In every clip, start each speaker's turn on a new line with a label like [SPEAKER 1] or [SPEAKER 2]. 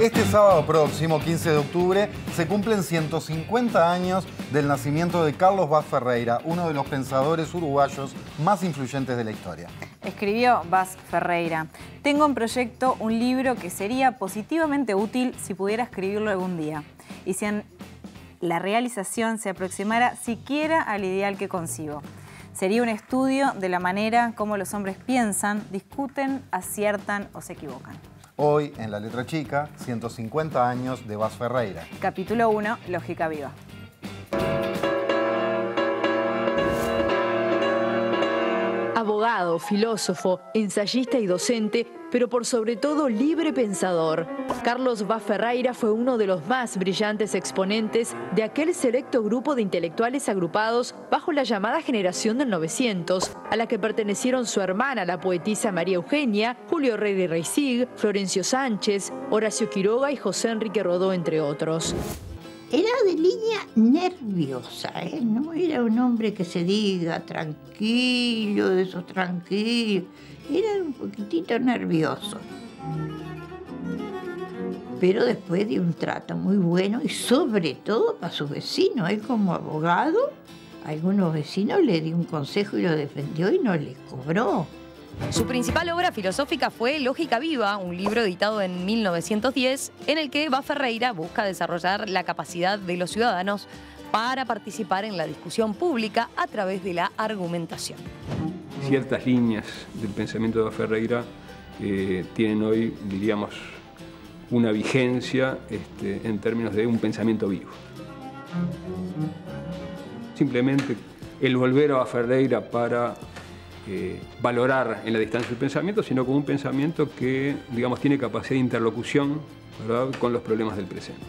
[SPEAKER 1] Este sábado próximo, 15 de octubre, se cumplen 150 años del nacimiento de Carlos Vaz Ferreira, uno de los pensadores uruguayos más influyentes de la historia.
[SPEAKER 2] Escribió Vaz Ferreira, tengo en proyecto un libro que sería positivamente útil si pudiera escribirlo algún día. Y si la realización se aproximara siquiera al ideal que concibo. Sería un estudio de la manera como los hombres piensan, discuten, aciertan o se equivocan.
[SPEAKER 1] Hoy en La Letra Chica, 150 años de Vaz Ferreira.
[SPEAKER 2] Capítulo 1, Lógica Viva. Abogado, filósofo, ensayista y docente, pero por sobre todo libre pensador. Carlos Vaz Ferreira fue uno de los más brillantes exponentes de aquel selecto grupo de intelectuales agrupados bajo la llamada generación del 900, a la que pertenecieron su hermana, la poetisa María Eugenia, Julio Rey de Reisig, Florencio Sánchez, Horacio Quiroga y José Enrique Rodó, entre otros. Era de línea nerviosa, ¿eh? no era un hombre que se diga tranquilo, de esos tranquilos era un poquitito nervioso. Pero después de un trato muy bueno y sobre todo para sus vecinos, él como abogado, algunos vecinos le dio un consejo y lo defendió y no le cobró. Su principal obra
[SPEAKER 3] filosófica fue Lógica Viva, un libro editado en 1910, en el que Va Ferreira busca desarrollar la capacidad de los ciudadanos para participar en la discusión pública a través de la argumentación
[SPEAKER 4] ciertas líneas del pensamiento de Ferreira tienen hoy, diríamos, una vigencia este, en términos de un pensamiento vivo. Simplemente el volver a Ferreira para eh, valorar en la distancia el pensamiento, sino como un pensamiento que, digamos, tiene capacidad de interlocución con los problemas del presente.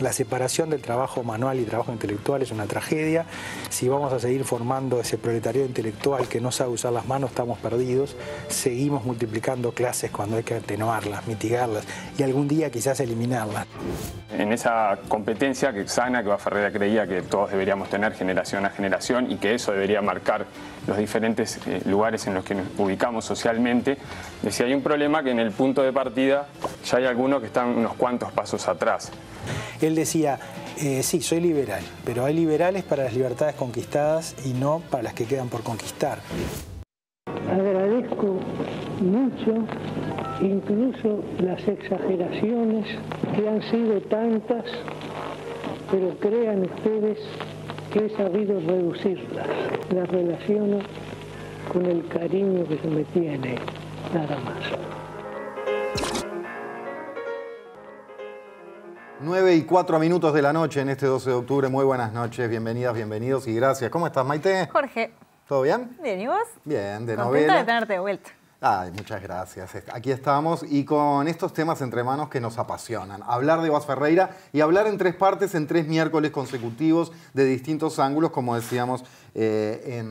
[SPEAKER 5] La separación del trabajo manual y trabajo intelectual es una tragedia. Si vamos a seguir formando ese proletariado intelectual que no sabe usar las manos, estamos perdidos. Seguimos multiplicando clases cuando hay que atenuarlas, mitigarlas y algún día quizás eliminarlas.
[SPEAKER 4] En esa competencia que sana, que Ferreira creía que todos deberíamos tener generación a generación y que eso debería marcar los diferentes eh, lugares en los que nos ubicamos socialmente,
[SPEAKER 3] decía hay un problema que en el punto de partida ya hay algunos que están unos cuantos pasos atrás.
[SPEAKER 5] Él decía, eh, sí, soy liberal, pero hay liberales para las libertades conquistadas y no para las que quedan por conquistar.
[SPEAKER 4] Agradezco mucho incluso las exageraciones que han sido tantas, pero crean ustedes que he sabido reducirlas. Las relaciono con el cariño que se me tiene, nada más.
[SPEAKER 1] 9 y 4 minutos de la noche en este 12 de octubre. Muy buenas noches, bienvenidas, bienvenidos y gracias. ¿Cómo estás, Maite? Jorge. ¿Todo bien? Bien, ¿y vos? Bien, de Contenta de
[SPEAKER 2] tenerte de vuelta. Ay,
[SPEAKER 1] muchas gracias. Aquí estamos y con estos temas entre manos que nos apasionan. Hablar de Vaz Ferreira y hablar en tres partes en tres miércoles consecutivos de distintos ángulos, como decíamos eh,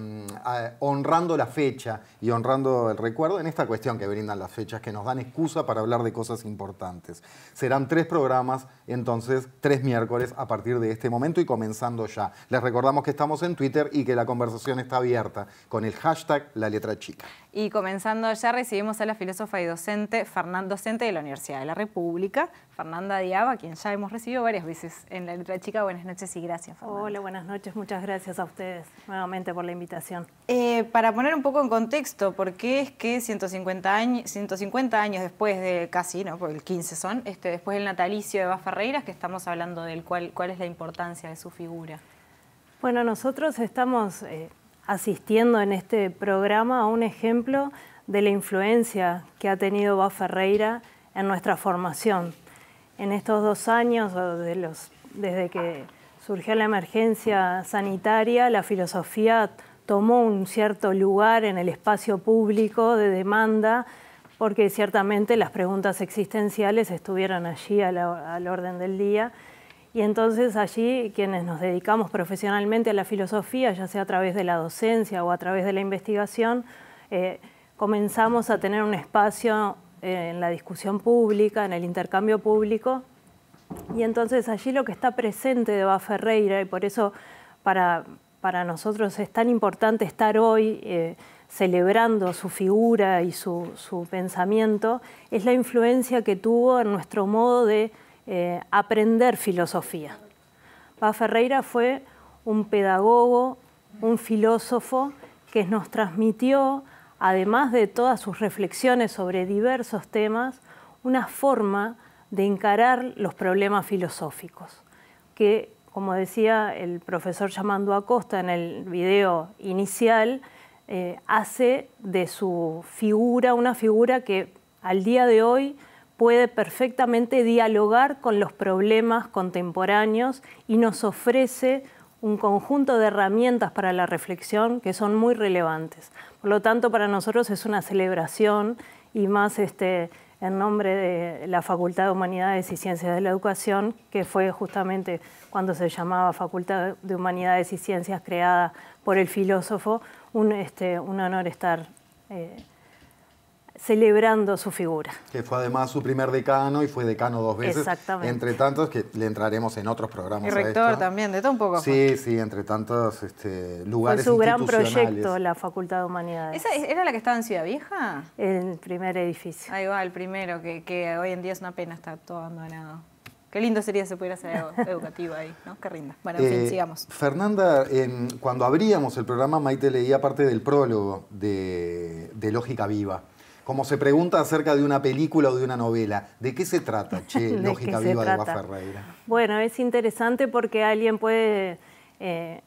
[SPEAKER 1] honrando la fecha y honrando el recuerdo en esta cuestión que brindan las fechas, que nos dan excusa para hablar de cosas importantes. Serán tres programas, entonces, tres miércoles a partir de este momento y comenzando ya. Les recordamos que estamos en Twitter y que la conversación está abierta con el hashtag La Letra Chica.
[SPEAKER 2] Y comenzando ya recibimos a la filósofa y docente, fernán docente de la Universidad de la República, Fernanda Diaba, quien ya
[SPEAKER 3] hemos recibido varias veces en La Letra Chica. Buenas noches y gracias, Fernanda. Hola, buenas noches. Muchas gracias a ustedes nuevamente por la invitación.
[SPEAKER 2] Eh, para poner un poco en contexto, ¿por qué es que 150 años, años después de casi, ¿no? Porque el 15 son, este, después del natalicio de Bas Ferreira, que estamos hablando del cuál, cuál es la importancia de su figura?
[SPEAKER 3] Bueno, nosotros estamos eh, asistiendo en este programa a un ejemplo de la influencia que ha tenido Bafarreira Ferreira en nuestra formación en estos dos años, desde que surgió la emergencia sanitaria, la filosofía tomó un cierto lugar en el espacio público de demanda, porque ciertamente las preguntas existenciales estuvieron allí al, orden del día. Y entonces allí quienes nos dedicamos profesionalmente a la filosofía, ya sea a través de la docencia o a través de la investigación, eh, comenzamos a tener un espacio en la discusión pública, en el intercambio público. Y entonces allí lo que está presente de Ferreira, y por eso para, nosotros es tan importante estar hoy eh, celebrando su figura y su, pensamiento, es la influencia que tuvo en nuestro modo de eh, aprender filosofía. Ba Ferreira fue un pedagogo, un filósofo que nos transmitió además de todas sus reflexiones sobre diversos temas, una forma de encarar los problemas filosóficos, que, como decía el profesor Yamando Acosta en el video inicial, eh, hace de su figura una figura que al día de hoy puede perfectamente dialogar con los problemas contemporáneos y nos ofrece un conjunto de herramientas para la reflexión que son muy relevantes. Por lo tanto, para nosotros es una celebración y más este, en nombre de la Facultad de Humanidades y Ciencias de la Educación, que fue justamente cuando se llamaba Facultad de Humanidades y Ciencias creada por el filósofo, un, este, un honor estar eh, celebrando su figura.
[SPEAKER 1] Que fue además su primer decano y fue decano dos veces. Exactamente. Entre tantos, que le entraremos en otros programas. Y rector
[SPEAKER 3] también, de todo un poco. Sí,
[SPEAKER 1] sí, entre tantos este,
[SPEAKER 3] lugares. Con su gran proyecto, la Facultad
[SPEAKER 2] de Humanidades. ¿Esa era la que estaba en Ciudad Vieja? El primer edificio. Ahí va, el primero, que, hoy en día es una pena, estar todo abandonado. Qué lindo sería si pudiera ser educativo ahí, ¿no? Qué rinda. Bueno, en eh, sigamos.
[SPEAKER 1] Fernanda, cuando abríamos el programa, Maite leía parte del prólogo de Lógica Viva como se pregunta acerca de una película o de una novela. ¿De qué se trata, Che, Lógica Viva de Ferreira?
[SPEAKER 3] Bueno, es interesante porque alguien puede eh,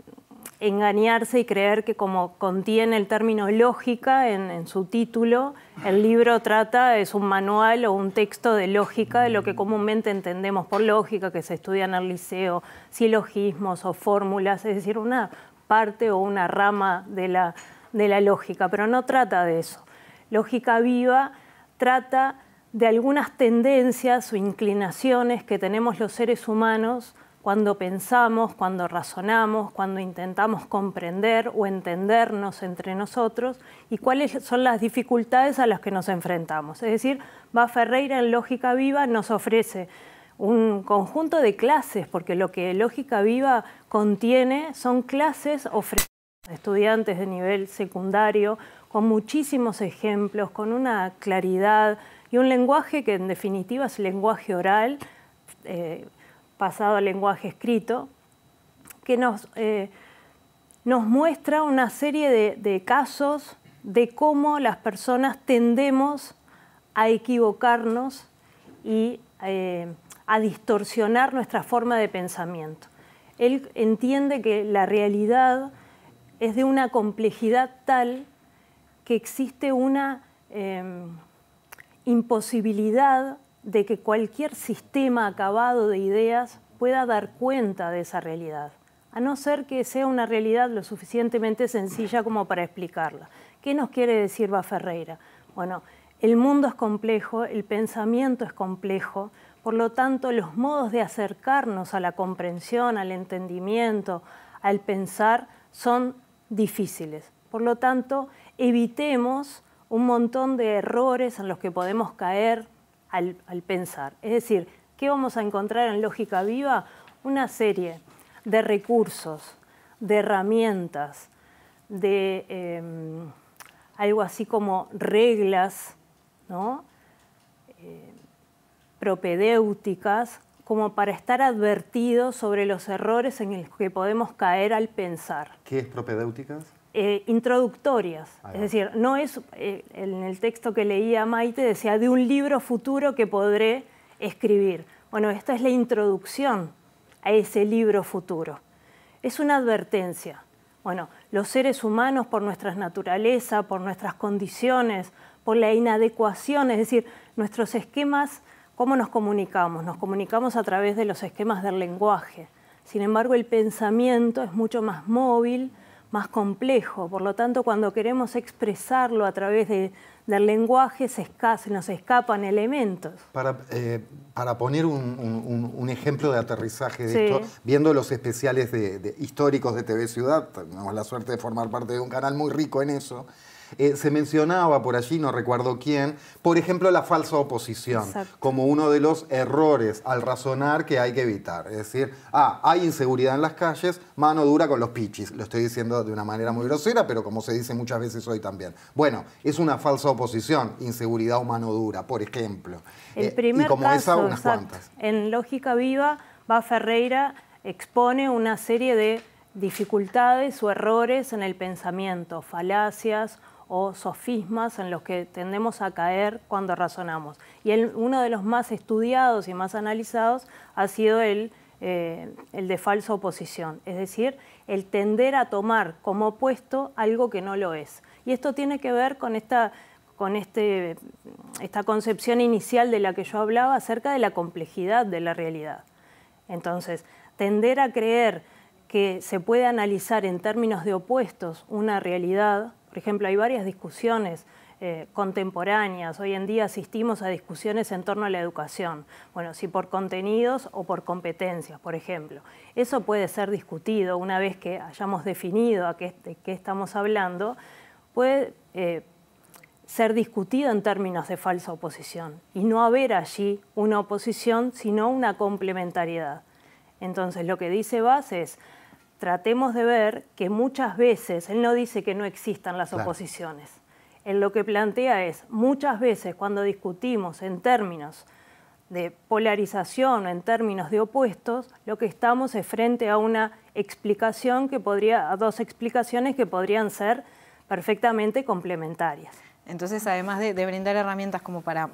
[SPEAKER 3] engañarse y creer que como contiene el término lógica en, su título, el libro trata, es un manual o un texto de lógica, de lo que comúnmente entendemos por lógica, que se estudia en el liceo, silogismos o fórmulas, es decir, una parte o una rama de la lógica, pero no trata de eso Lógica Viva trata de algunas tendencias o inclinaciones que tenemos los seres humanos cuando pensamos, cuando razonamos, cuando intentamos comprender o entendernos entre nosotros y cuáles son las dificultades a las que nos enfrentamos. Es decir, Va Ferreira en Lógica Viva nos ofrece un conjunto de clases, porque lo que Lógica Viva contiene son clases ofrecidas a estudiantes de nivel secundario con muchísimos ejemplos, con una claridad y un lenguaje que en definitiva es lenguaje oral, eh, pasado al lenguaje escrito, que nos, eh, nos muestra una serie de, casos de cómo las personas tendemos a equivocarnos y eh, a distorsionar nuestra forma de pensamiento. Él entiende que la realidad es de una complejidad tal que existe una em, imposibilidad de que cualquier sistema acabado de ideas pueda dar cuenta de esa realidad, a no ser que sea una realidad lo suficientemente sencilla como para explicarla. ¿Qué nos quiere decir Baferreira? Bueno, el mundo es complejo, el pensamiento es complejo, por lo tanto los modos de acercarnos a la comprensión, al entendimiento, al pensar, son difíciles. Por lo tanto, evitemos un montón de errores en los que podemos caer al, pensar. Es decir, ¿qué vamos a encontrar en Lógica Viva? Una serie de recursos, de herramientas, de em, algo así como reglas, eh, propedéuticas, como para estar advertidos sobre los errores en los que podemos caer al pensar.
[SPEAKER 1] ¿Qué es propedéuticas?
[SPEAKER 3] Eh, introductorias. Es decir, no es, eh, en el texto que leía Maite decía, de un libro futuro que podré escribir. Bueno, esta es la introducción a ese libro futuro. Es una advertencia. Bueno, los seres humanos por nuestra naturaleza, por nuestras condiciones, por la inadecuación, es decir, nuestros esquemas, ¿cómo nos comunicamos? Nos comunicamos a través de los esquemas del lenguaje. Sin embargo, el pensamiento es mucho más móvil, más complejo. Por lo tanto, cuando queremos expresarlo a través del lenguaje, se, escase nos escapan elementos.
[SPEAKER 1] Para, eh, para poner un, un, ejemplo de aterrizaje de esto, viendo los especiales de, de, históricos de TV Ciudad, tenemos la suerte de formar parte de un canal muy rico en eso, eh, se mencionaba por allí, no recuerdo quién, por ejemplo, la falsa oposición, como uno de los errores al razonar que hay que evitar. Es decir, ah, hay inseguridad en las calles, mano dura con los pichis. Lo estoy diciendo de una manera muy grosera, pero como se dice muchas veces hoy también. Bueno, es una falsa oposición, inseguridad o mano dura, por ejemplo.
[SPEAKER 3] El eh, primer En Lógica Viva, va Ferreira expone una serie de dificultades o errores en el pensamiento, falacias o sofismas en los que tendemos a caer cuando razonamos. Y uno de los más estudiados y más analizados ha sido eh, el, de falsa oposición, es decir, el tender a tomar como opuesto algo que no lo es. Y esto tiene que ver con esta con este, esta concepción inicial de la que yo hablaba acerca de la complejidad de la realidad. Entonces, tender a creer que se puede analizar en términos de opuestos una realidad por ejemplo, hay varias discusiones eh, contemporáneas. Hoy en día asistimos a discusiones en torno a la educación. Bueno, si por contenidos o por competencias, por ejemplo. Eso puede ser discutido una vez que hayamos definido a qué, qué estamos hablando. Puede eh, ser discutido en términos de falsa oposición y no haber allí una oposición, sino una complementariedad. Entonces, lo que dice Bass es, tratemos de ver que muchas veces, él no dice que no existan las oposiciones, él lo que plantea es, muchas veces cuando discutimos en términos de polarización o en términos de opuestos, lo que estamos es frente a una explicación que podría, a dos explicaciones que podrían ser perfectamente complementarias. Entonces, además de brindar herramientas
[SPEAKER 2] como para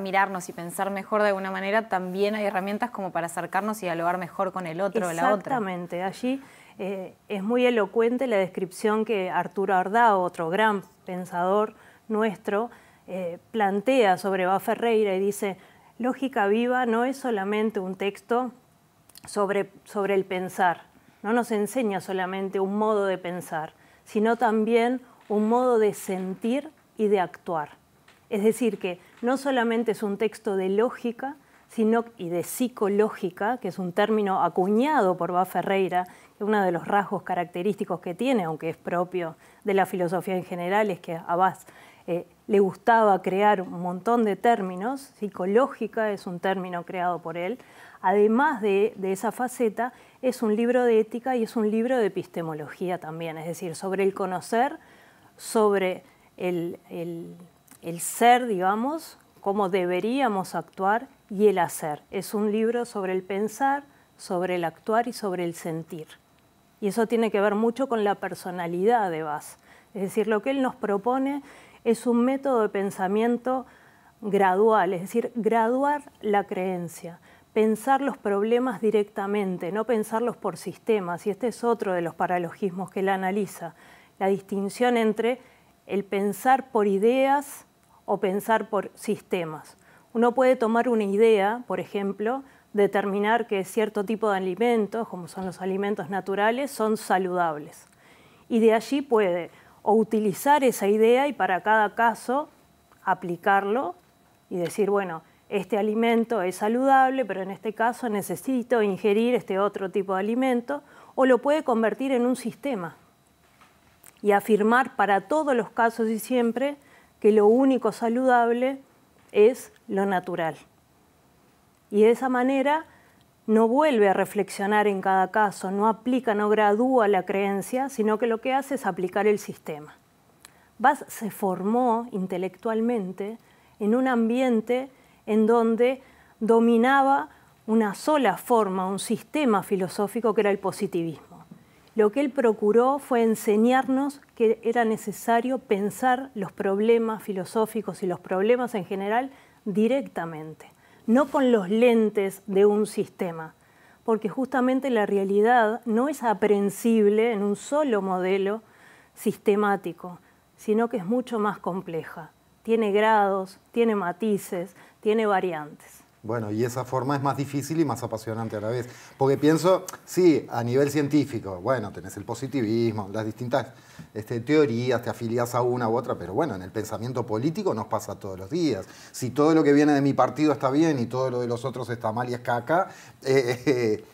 [SPEAKER 2] mirarnos y pensar mejor de alguna manera, también hay herramientas como para
[SPEAKER 3] acercarnos y dialogar mejor con el otro o la otra. Exactamente, allí eh, es muy elocuente la descripción que Arturo Ardao, otro gran pensador nuestro, eh, plantea sobre Ba Ferreira y dice, Lógica Viva no es solamente un texto sobre, sobre el pensar, no nos enseña solamente un modo de pensar, sino también un modo de sentir y de actuar. Es decir, que no solamente es un texto de lógica, sino y de psicológica, que es un término acuñado por Va Ferreira, que uno de los rasgos característicos que tiene, aunque es propio de la filosofía en general, es que a Bas eh, le gustaba crear un montón de términos, psicológica es un término creado por él, además de, de, esa faceta, es un libro de ética y es un libro de epistemología también, es decir, sobre el conocer, sobre el, el el ser, digamos, cómo deberíamos actuar y el hacer. Es un libro sobre el pensar, sobre el actuar y sobre el sentir. Y eso tiene que ver mucho con la personalidad de Bass. Es decir, lo que él nos propone es un método de pensamiento gradual, es decir, graduar la creencia, pensar los problemas directamente, no pensarlos por sistemas, y este es otro de los paralogismos que él analiza, la distinción entre el pensar por ideas o pensar por sistemas. Uno puede tomar una idea, por ejemplo, determinar que cierto tipo de alimentos, como son los alimentos naturales, son saludables. Y de allí puede o utilizar esa idea y para cada caso aplicarlo y decir, bueno, este alimento es saludable, pero en este caso necesito ingerir este otro tipo de alimento, o lo puede convertir en un sistema y afirmar para todos los casos y siempre que lo único saludable es lo natural. Y de esa manera no vuelve a reflexionar en cada caso, no aplica, no gradúa la creencia, sino que lo que hace es aplicar el sistema. Bass se formó intelectualmente en un ambiente en donde dominaba una sola forma, un sistema filosófico que era el positivismo. Lo que él procuró fue enseñarnos que era necesario pensar los problemas filosóficos y los problemas en general directamente, no con los lentes de un sistema, porque justamente la realidad no es aprensible en un solo modelo sistemático, sino que es mucho más compleja. Tiene grados, tiene matices, tiene variantes.
[SPEAKER 1] Bueno, y esa forma es más difícil y más apasionante a la vez. Porque pienso, sí, a nivel científico, bueno, tenés el positivismo, las distintas este, teorías, te afilias a una u otra, pero bueno, en el pensamiento político nos pasa todos los días. Si todo lo que viene de mi partido está bien y todo lo de los otros está mal y es caca, eh, eh,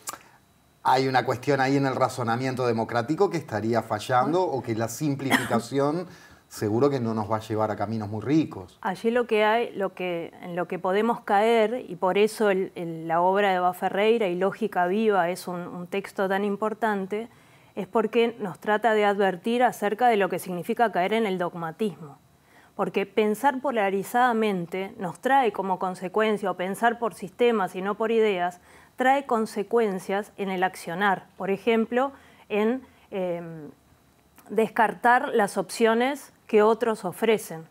[SPEAKER 1] hay una cuestión ahí en el razonamiento democrático que estaría fallando o que la simplificación seguro que no nos va a llevar a caminos muy ricos.
[SPEAKER 3] Allí lo que hay, lo que, en lo que podemos caer, y por eso la obra de Ferreira y Lógica Viva es un, texto tan importante, es porque nos trata de advertir acerca de lo que significa caer en el dogmatismo. Porque pensar polarizadamente nos trae como consecuencia, o pensar por sistemas y no por ideas, trae consecuencias en el accionar. Por ejemplo, en em, descartar las opciones que otros ofrecen.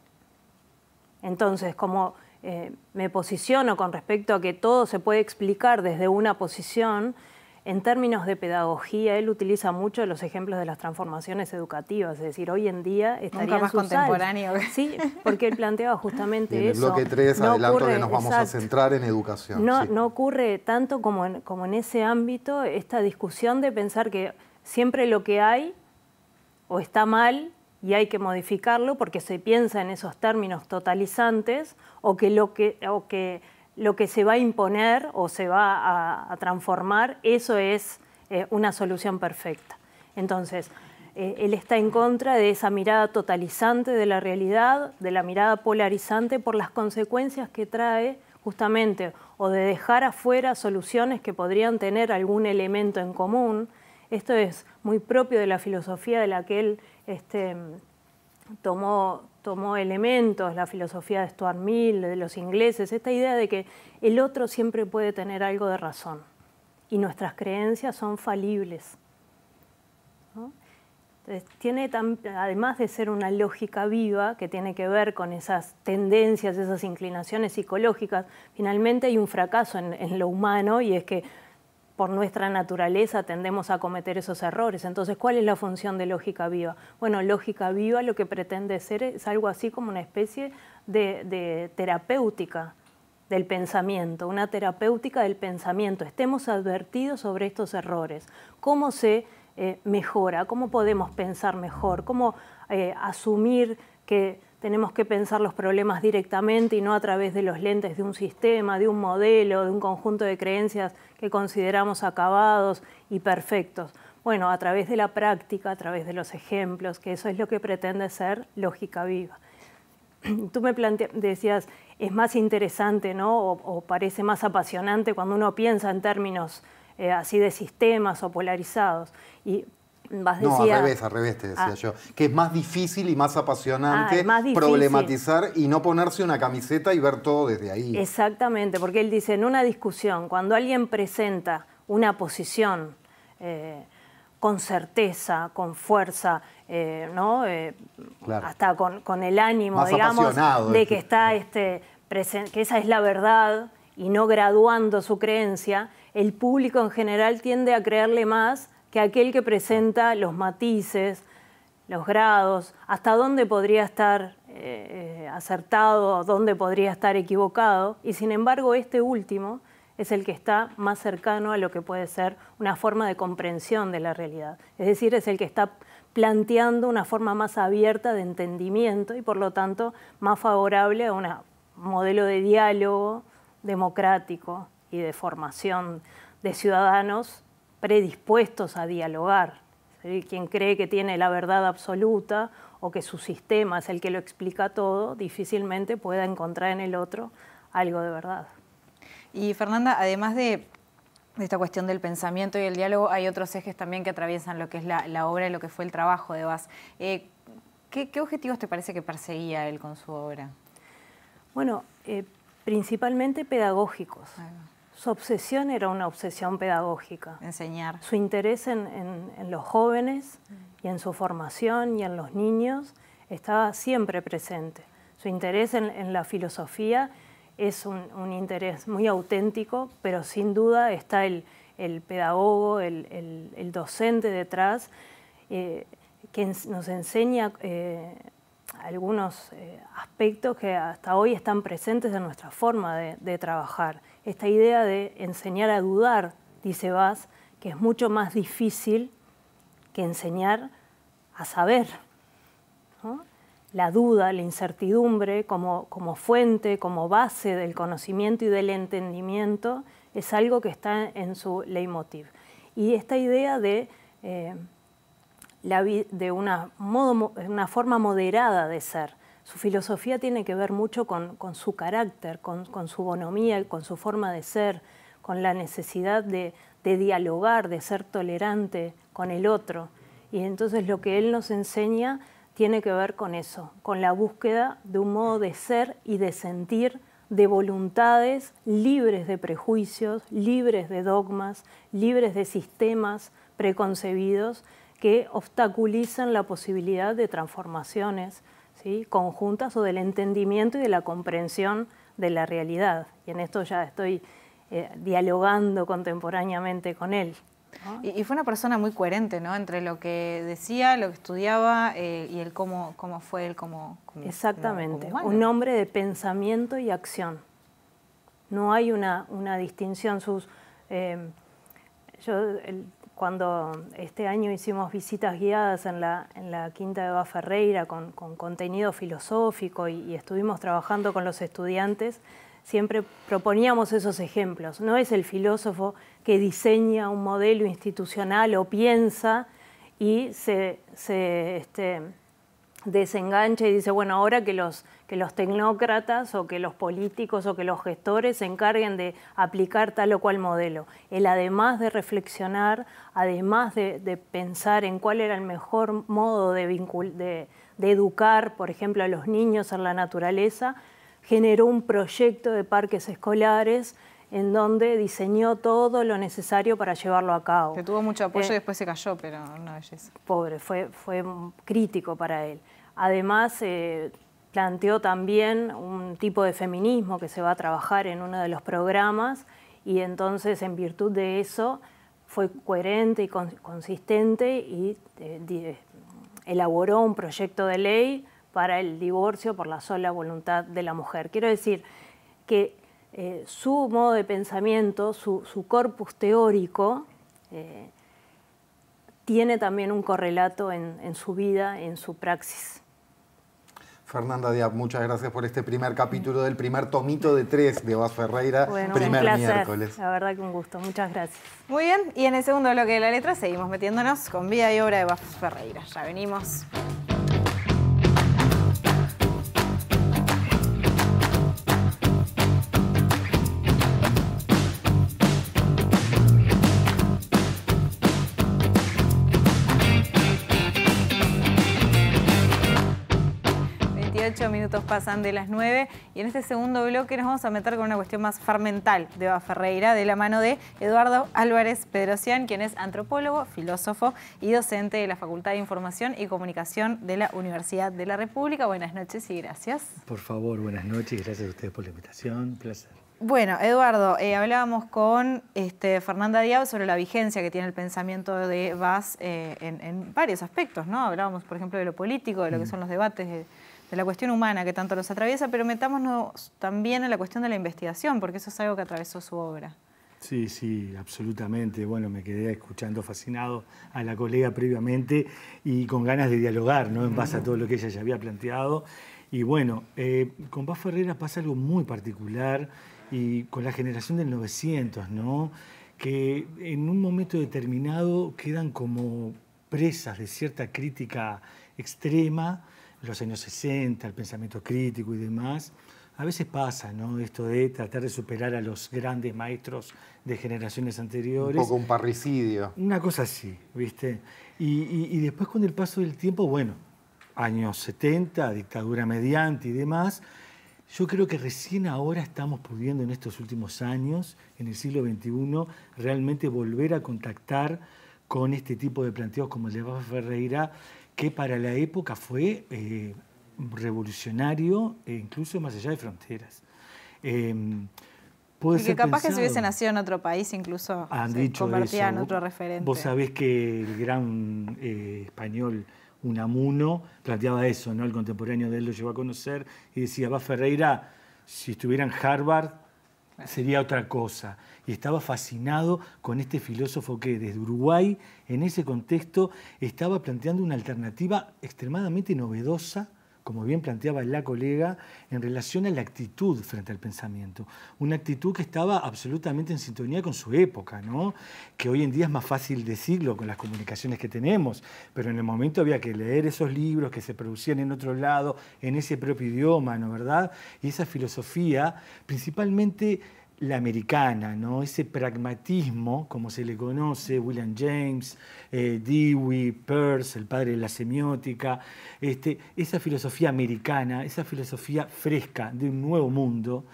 [SPEAKER 3] Entonces, como eh, me posiciono con respecto a que todo se puede explicar desde una posición, en términos de pedagogía, él utiliza mucho los ejemplos de las transformaciones educativas, es decir, hoy en día estaría más contemporáneo. Sí, porque él planteaba justamente en el eso. bloque 3, no que nos vamos a
[SPEAKER 1] centrar en educación. No,
[SPEAKER 3] no ocurre tanto como en ese ámbito esta discusión de pensar que siempre lo que hay o está mal y hay que modificarlo porque se piensa en esos términos totalizantes o que lo que, o que, lo que se va a imponer o se va a, transformar, eso es eh, una solución perfecta. Entonces, eh, él está en contra de esa mirada totalizante de la realidad, de la mirada polarizante por las consecuencias que trae justamente o de dejar afuera soluciones que podrían tener algún elemento en común. Esto es muy propio de la filosofía de la que él este, tomó, elementos, la filosofía de Stuart Mill, de los ingleses, esta idea de que el otro siempre puede tener algo de razón y nuestras creencias son falibles. tiene además de ser una lógica viva que tiene que ver con esas tendencias, esas inclinaciones psicológicas, finalmente hay un fracaso en lo humano y es que por nuestra naturaleza tendemos a cometer esos errores. Entonces, ¿cuál es la función de lógica viva? Bueno, lógica viva lo que pretende ser es algo así como una especie de, terapéutica del pensamiento, una terapéutica del pensamiento. Estemos advertidos sobre estos errores. ¿Cómo se eh, mejora? ¿Cómo podemos pensar mejor? ¿Cómo eh, asumir que tenemos que pensar los problemas directamente y no a través de los lentes de un sistema, de un modelo, de un conjunto de creencias que consideramos acabados y perfectos. Bueno, a través de la práctica, a través de los ejemplos, que eso es lo que pretende ser lógica viva. Tú me decías, es más interesante, ¿no? O, parece más apasionante cuando uno piensa en términos eh, así de sistemas o polarizados no, al revés, al
[SPEAKER 1] revés te decía ah. yo. Que es más difícil y más apasionante ah, problematizar y no ponerse una camiseta y ver todo desde ahí.
[SPEAKER 3] Exactamente, porque él dice, en una discusión, cuando alguien presenta una posición eh, con certeza, con fuerza, eh, ¿no? Eh, hasta con, el ánimo, digamos, de que está este, que esa es la verdad y no graduando su creencia, el público en general tiende a creerle más que aquel que presenta los matices, los grados, hasta dónde podría estar eh, acertado, dónde podría estar equivocado, y sin embargo este último es el que está más cercano a lo que puede ser una forma de comprensión de la realidad, es decir, es el que está planteando una forma más abierta de entendimiento y por lo tanto más favorable a un modelo de diálogo democrático y de formación de ciudadanos predispuestos a dialogar. Quien cree que tiene la verdad absoluta o que su sistema es el que lo explica todo, difícilmente pueda encontrar en el otro algo de verdad. Y Fernanda, además de,
[SPEAKER 2] esta cuestión del pensamiento y el diálogo, hay otros ejes también que atraviesan lo que es la, obra y lo que fue el trabajo de Vaz. Eh, ¿qué, objetivos te parece que perseguía él con su obra?
[SPEAKER 3] Bueno, eh, principalmente pedagógicos. Su obsesión era una obsesión pedagógica. Enseñar. Su interés en, los jóvenes y en su formación y en los niños estaba siempre presente. Su interés en, la filosofía es un, interés muy auténtico, pero sin duda está el, pedagogo, el, docente detrás, eh, que nos enseña eh, algunos eh, aspectos que hasta hoy están presentes en nuestra forma de trabajar esta idea de enseñar a dudar, dice Vaz, que es mucho más difícil que enseñar a saber. La duda, la incertidumbre como, fuente, como base del conocimiento y del entendimiento, es algo que está en su leitmotiv. Y esta idea de, eh, de una, una forma moderada de ser, su filosofía tiene que ver mucho con, su carácter, con, su bonomía, con su forma de ser, con la necesidad de dialogar, de ser tolerante con el otro. Y entonces lo que él nos enseña tiene que ver con eso, con la búsqueda de un modo de ser y de sentir de voluntades libres de prejuicios, libres de dogmas, libres de sistemas preconcebidos que obstaculizan la posibilidad de transformaciones, conjuntas o del entendimiento y de la comprensión de la realidad. Y en esto ya estoy eh, dialogando contemporáneamente con él. Y, fue una persona muy coherente, ¿no? Entre lo que decía, lo que estudiaba eh, y el cómo, cómo fue él como... Exactamente, un hombre de pensamiento y acción. No hay una, una distinción. Sus, eh, yo cuando este año hicimos visitas guiadas en la, quinta de Eva Ferreira con, contenido filosófico y, estuvimos trabajando con los estudiantes, siempre proponíamos esos ejemplos. No es el filósofo que diseña un modelo institucional o piensa y se, se este, desengancha y dice, bueno, ahora que los, que los tecnócratas o que los políticos o que los gestores se encarguen de aplicar tal o cual modelo. él además de reflexionar, además de, pensar en cuál era el mejor modo de educar, por ejemplo, a los niños en la naturaleza, generó un proyecto de parques escolares en donde diseñó todo lo necesario para llevarlo a cabo. Que tuvo mucho apoyo y eh, después se cayó, pero una belleza. Pobre, fue, fue crítico para él. Además, eh, planteó también un tipo de feminismo que se va a trabajar en uno de los programas y entonces en virtud de eso fue coherente y consistente y eh, elaboró un proyecto de ley para el divorcio por la sola voluntad de la mujer. Quiero decir que eh, su modo de pensamiento, su, corpus teórico, eh, tiene también un correlato en, su vida, en su praxis.
[SPEAKER 1] Fernanda Díaz, muchas gracias por este primer capítulo del primer tomito de tres de Vaz Ferreira, bueno, primer miércoles.
[SPEAKER 3] La verdad que un gusto, muchas gracias.
[SPEAKER 2] Muy bien, y en el segundo bloque de la letra seguimos metiéndonos con vida y obra de Vaz Ferreira. Ya venimos. pasan de las 9 y en este segundo bloque nos vamos a meter con una cuestión más fermental de Eva Ferreira de la mano de Eduardo Álvarez Pedrocián, quien es antropólogo, filósofo y docente de la Facultad de Información y Comunicación de la Universidad de la República. Buenas noches y gracias.
[SPEAKER 5] Por favor, buenas noches y gracias a ustedes por la invitación. Un placer.
[SPEAKER 2] Bueno, Eduardo, eh, hablábamos con este, Fernanda Diab sobre la vigencia que tiene el pensamiento de Vaz eh, en, varios aspectos, ¿no? Hablábamos, por ejemplo, de lo político, de lo que mm. son los debates, de la cuestión humana que tanto nos atraviesa, pero metámonos también en la cuestión de la investigación, porque eso es algo que atravesó su obra.
[SPEAKER 5] Sí, sí, absolutamente. Bueno, me quedé escuchando fascinado a la colega previamente y con ganas de dialogar, ¿no? En base a todo lo que ella ya había planteado. Y bueno, eh, con Paz Ferreras pasa algo muy particular y con la generación del 900, ¿no? Que en un momento determinado quedan como presas de cierta crítica extrema los años 60, el pensamiento crítico y demás, a veces pasa, ¿no? Esto de tratar de superar a los grandes maestros de generaciones anteriores. Un poco un
[SPEAKER 1] parricidio.
[SPEAKER 5] Una cosa así, ¿viste? Y, después con el paso del tiempo, bueno, años 70, dictadura mediante y demás, yo creo que recién ahora estamos pudiendo en estos últimos años, en el siglo XXI, realmente volver a contactar con este tipo de planteos como el de Rafa Ferreira, que para la época fue eh, revolucionario, e incluso más allá de fronteras. Em, y capaz que se hubiese
[SPEAKER 2] nacido en otro país, incluso han se
[SPEAKER 5] dicho convertía en otro referente. Vos sabés que el gran eh, español Unamuno planteaba eso, ¿no? El contemporáneo de él lo llevó a conocer y decía, va Ferreira, si estuviera en Harvard, sería otra cosa estaba fascinado con este filósofo que desde Uruguay, en ese contexto, estaba planteando una alternativa extremadamente novedosa como bien planteaba la colega, en relación a la actitud frente al pensamiento. Una actitud que estaba absolutamente en sintonía con su época, ¿no? que hoy en día es más fácil decirlo con las comunicaciones que tenemos, pero en el momento había que leer esos libros que se producían en otro lado, en ese propio idioma, ¿no verdad? Y esa filosofía, principalmente la americana, ¿no? ese pragmatismo, como se le conoce, William James, eh, Dewey, Peirce, el padre de la semiótica, este, esa filosofía americana, esa filosofía fresca de un nuevo mundo,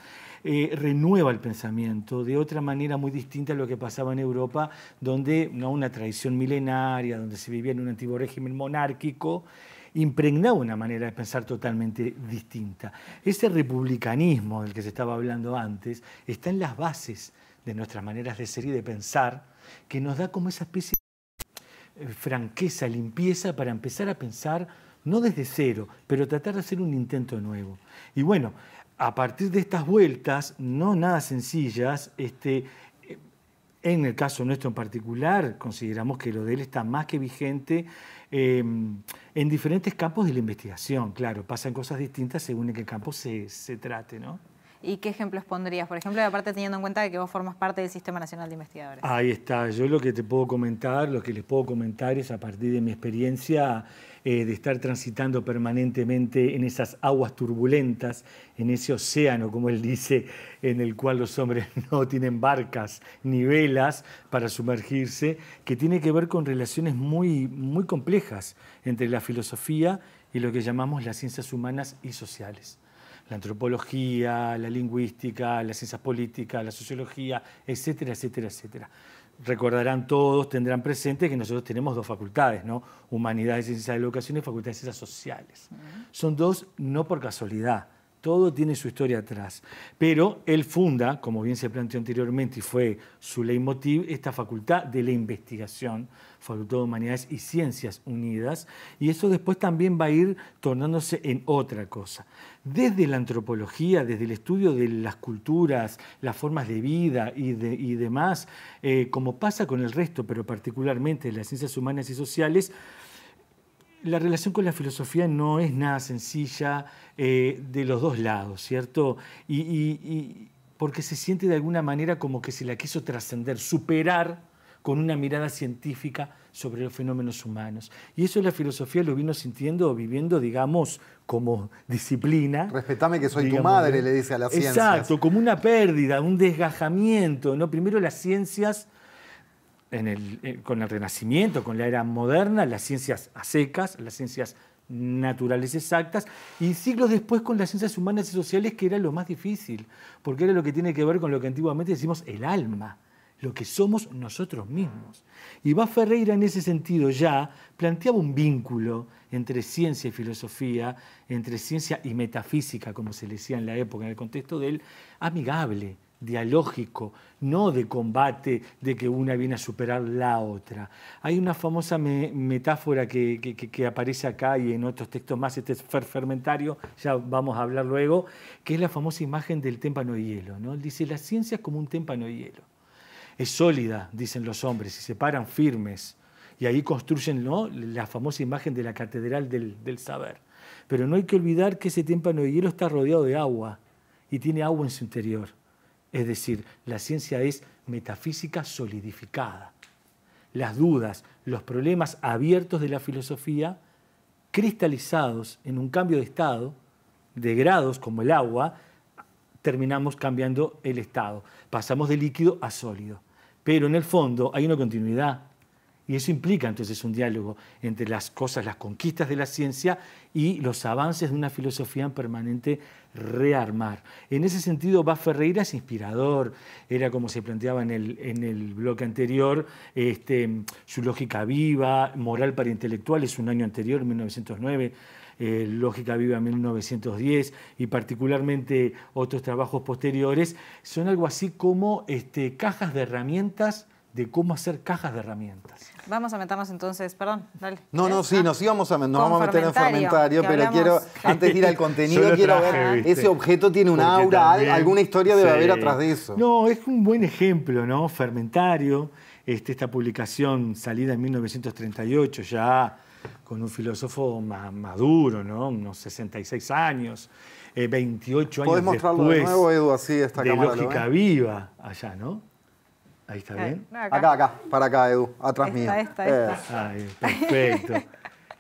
[SPEAKER 5] eh, renueva el pensamiento de otra manera muy distinta a lo que pasaba en Europa, donde una tradición milenaria, donde se vivía en un antiguo régimen monárquico, impregnaba una manera de pensar totalmente distinta. Ese republicanismo del que se estaba hablando antes está en las bases de nuestras maneras de ser y de pensar, que nos da como esa especie de eh, franqueza, limpieza para empezar a pensar no desde cero, pero tratar de hacer un intento nuevo. Y bueno, a partir de estas vueltas, no nada sencillas, este, eh, en el caso nuestro en particular, consideramos que lo de él está más que vigente Em, en diferentes campos de la investigación, claro, pasan cosas distintas según en qué campo se, se trate, ¿no?
[SPEAKER 2] ¿Y qué ejemplos pondrías? Por ejemplo, aparte teniendo en cuenta que vos formas parte del Sistema Nacional de Investigadores.
[SPEAKER 5] Ahí está. Yo lo que te puedo comentar, lo que les puedo comentar es a partir de mi experiencia eh, de estar transitando permanentemente en esas aguas turbulentas, en ese océano, como él dice, en el cual los hombres no tienen barcas ni velas para sumergirse, que tiene que ver con relaciones muy, muy complejas entre la filosofía y lo que llamamos las ciencias humanas y sociales la antropología, la lingüística, las ciencias políticas, la sociología, etcétera, etcétera, etcétera. Recordarán todos, tendrán presente que nosotros tenemos dos facultades, ¿no? Humanidades y Ciencias de la Educación y Facultades de Ciencias Sociales. Son dos no por casualidad, todo tiene su historia atrás. Pero él funda, como bien se planteó anteriormente y fue su leitmotiv, esta facultad de la investigación, Facultad de Humanidades y Ciencias Unidas, y eso después también va a ir tornándose en otra cosa. Desde la antropología, desde el estudio de las culturas, las formas de vida y, demás, eh, como pasa con el resto, pero particularmente las ciencias humanas y sociales, la relación con la filosofía no es nada sencilla eh, de los dos lados, ¿cierto? Y, porque se siente de alguna manera como que se la quiso trascender, superar con una mirada científica sobre los fenómenos humanos. Y eso la filosofía lo vino sintiendo, viviendo, digamos, como disciplina. Respetame que soy tu madre, le dice a la ciencia. Exacto, como una pérdida, un desgajamiento. ¿no? Primero las ciencias eh, con el Renacimiento, con la era moderna, las ciencias a secas, las ciencias naturales exactas, y siglos después con las ciencias humanas y sociales, que era lo más difícil, porque era lo que tiene que ver con lo que antiguamente decimos el alma, lo que somos nosotros mismos. Y va Ferreira en ese sentido ya planteaba un vínculo entre ciencia y filosofía, entre ciencia y metafísica, como se le decía en la época, en el contexto de él, amigable, dialógico, no de combate, de que una viene a superar la otra. Hay una famosa metáfora que, aparece acá y en otros textos más, este fermentario, ya vamos a hablar luego, que es la famosa imagen del témpano de hielo. dice, la ciencia es como un témpano de hielo. Es sólida, dicen los hombres, y se paran firmes. Y ahí construyen la famosa imagen de la catedral del, del saber. Pero no hay que olvidar que ese témpano de hielo está rodeado de agua y tiene agua en su interior. Es decir, la ciencia es metafísica solidificada. Las dudas, los problemas abiertos de la filosofía, cristalizados en un cambio de estado, de grados como el agua, terminamos cambiando el estado. Pasamos de líquido a sólido. Pero en el fondo hay una continuidad y eso implica entonces un diálogo entre las cosas, las conquistas de la ciencia y los avances de una filosofía en permanente rearmar. En ese sentido, va Ferreira es inspirador, era como se planteaba en el, bloque anterior, este, su lógica viva, moral para intelectuales, un año anterior, 1909. Eh, lógica Viva 1910 y particularmente otros trabajos posteriores, son algo así como este, cajas de herramientas de cómo
[SPEAKER 1] hacer cajas de herramientas.
[SPEAKER 2] Vamos a meternos entonces, perdón, dale.
[SPEAKER 1] No, no, sí, ah. nos íbamos a, vamos a meter en fermentario, pero quiero, antes de ir al contenido, quiero ver, ese objeto tiene un aura, alguna historia debe haber atrás de eso.
[SPEAKER 5] No, es un buen ejemplo, ¿no? Fermentario, este, esta publicación salida en 1938, ya con un filósofo más maduro, ¿no? Unos 66 años, 28 eh, años después. mostrarlo nuevo, Edu,
[SPEAKER 1] así esta de Lógica Viva, allá, ¿no? Ahí está ah, bien. acá. acá. para acá, Edu, atrás mío. Esta, esta. Eh. perfecto.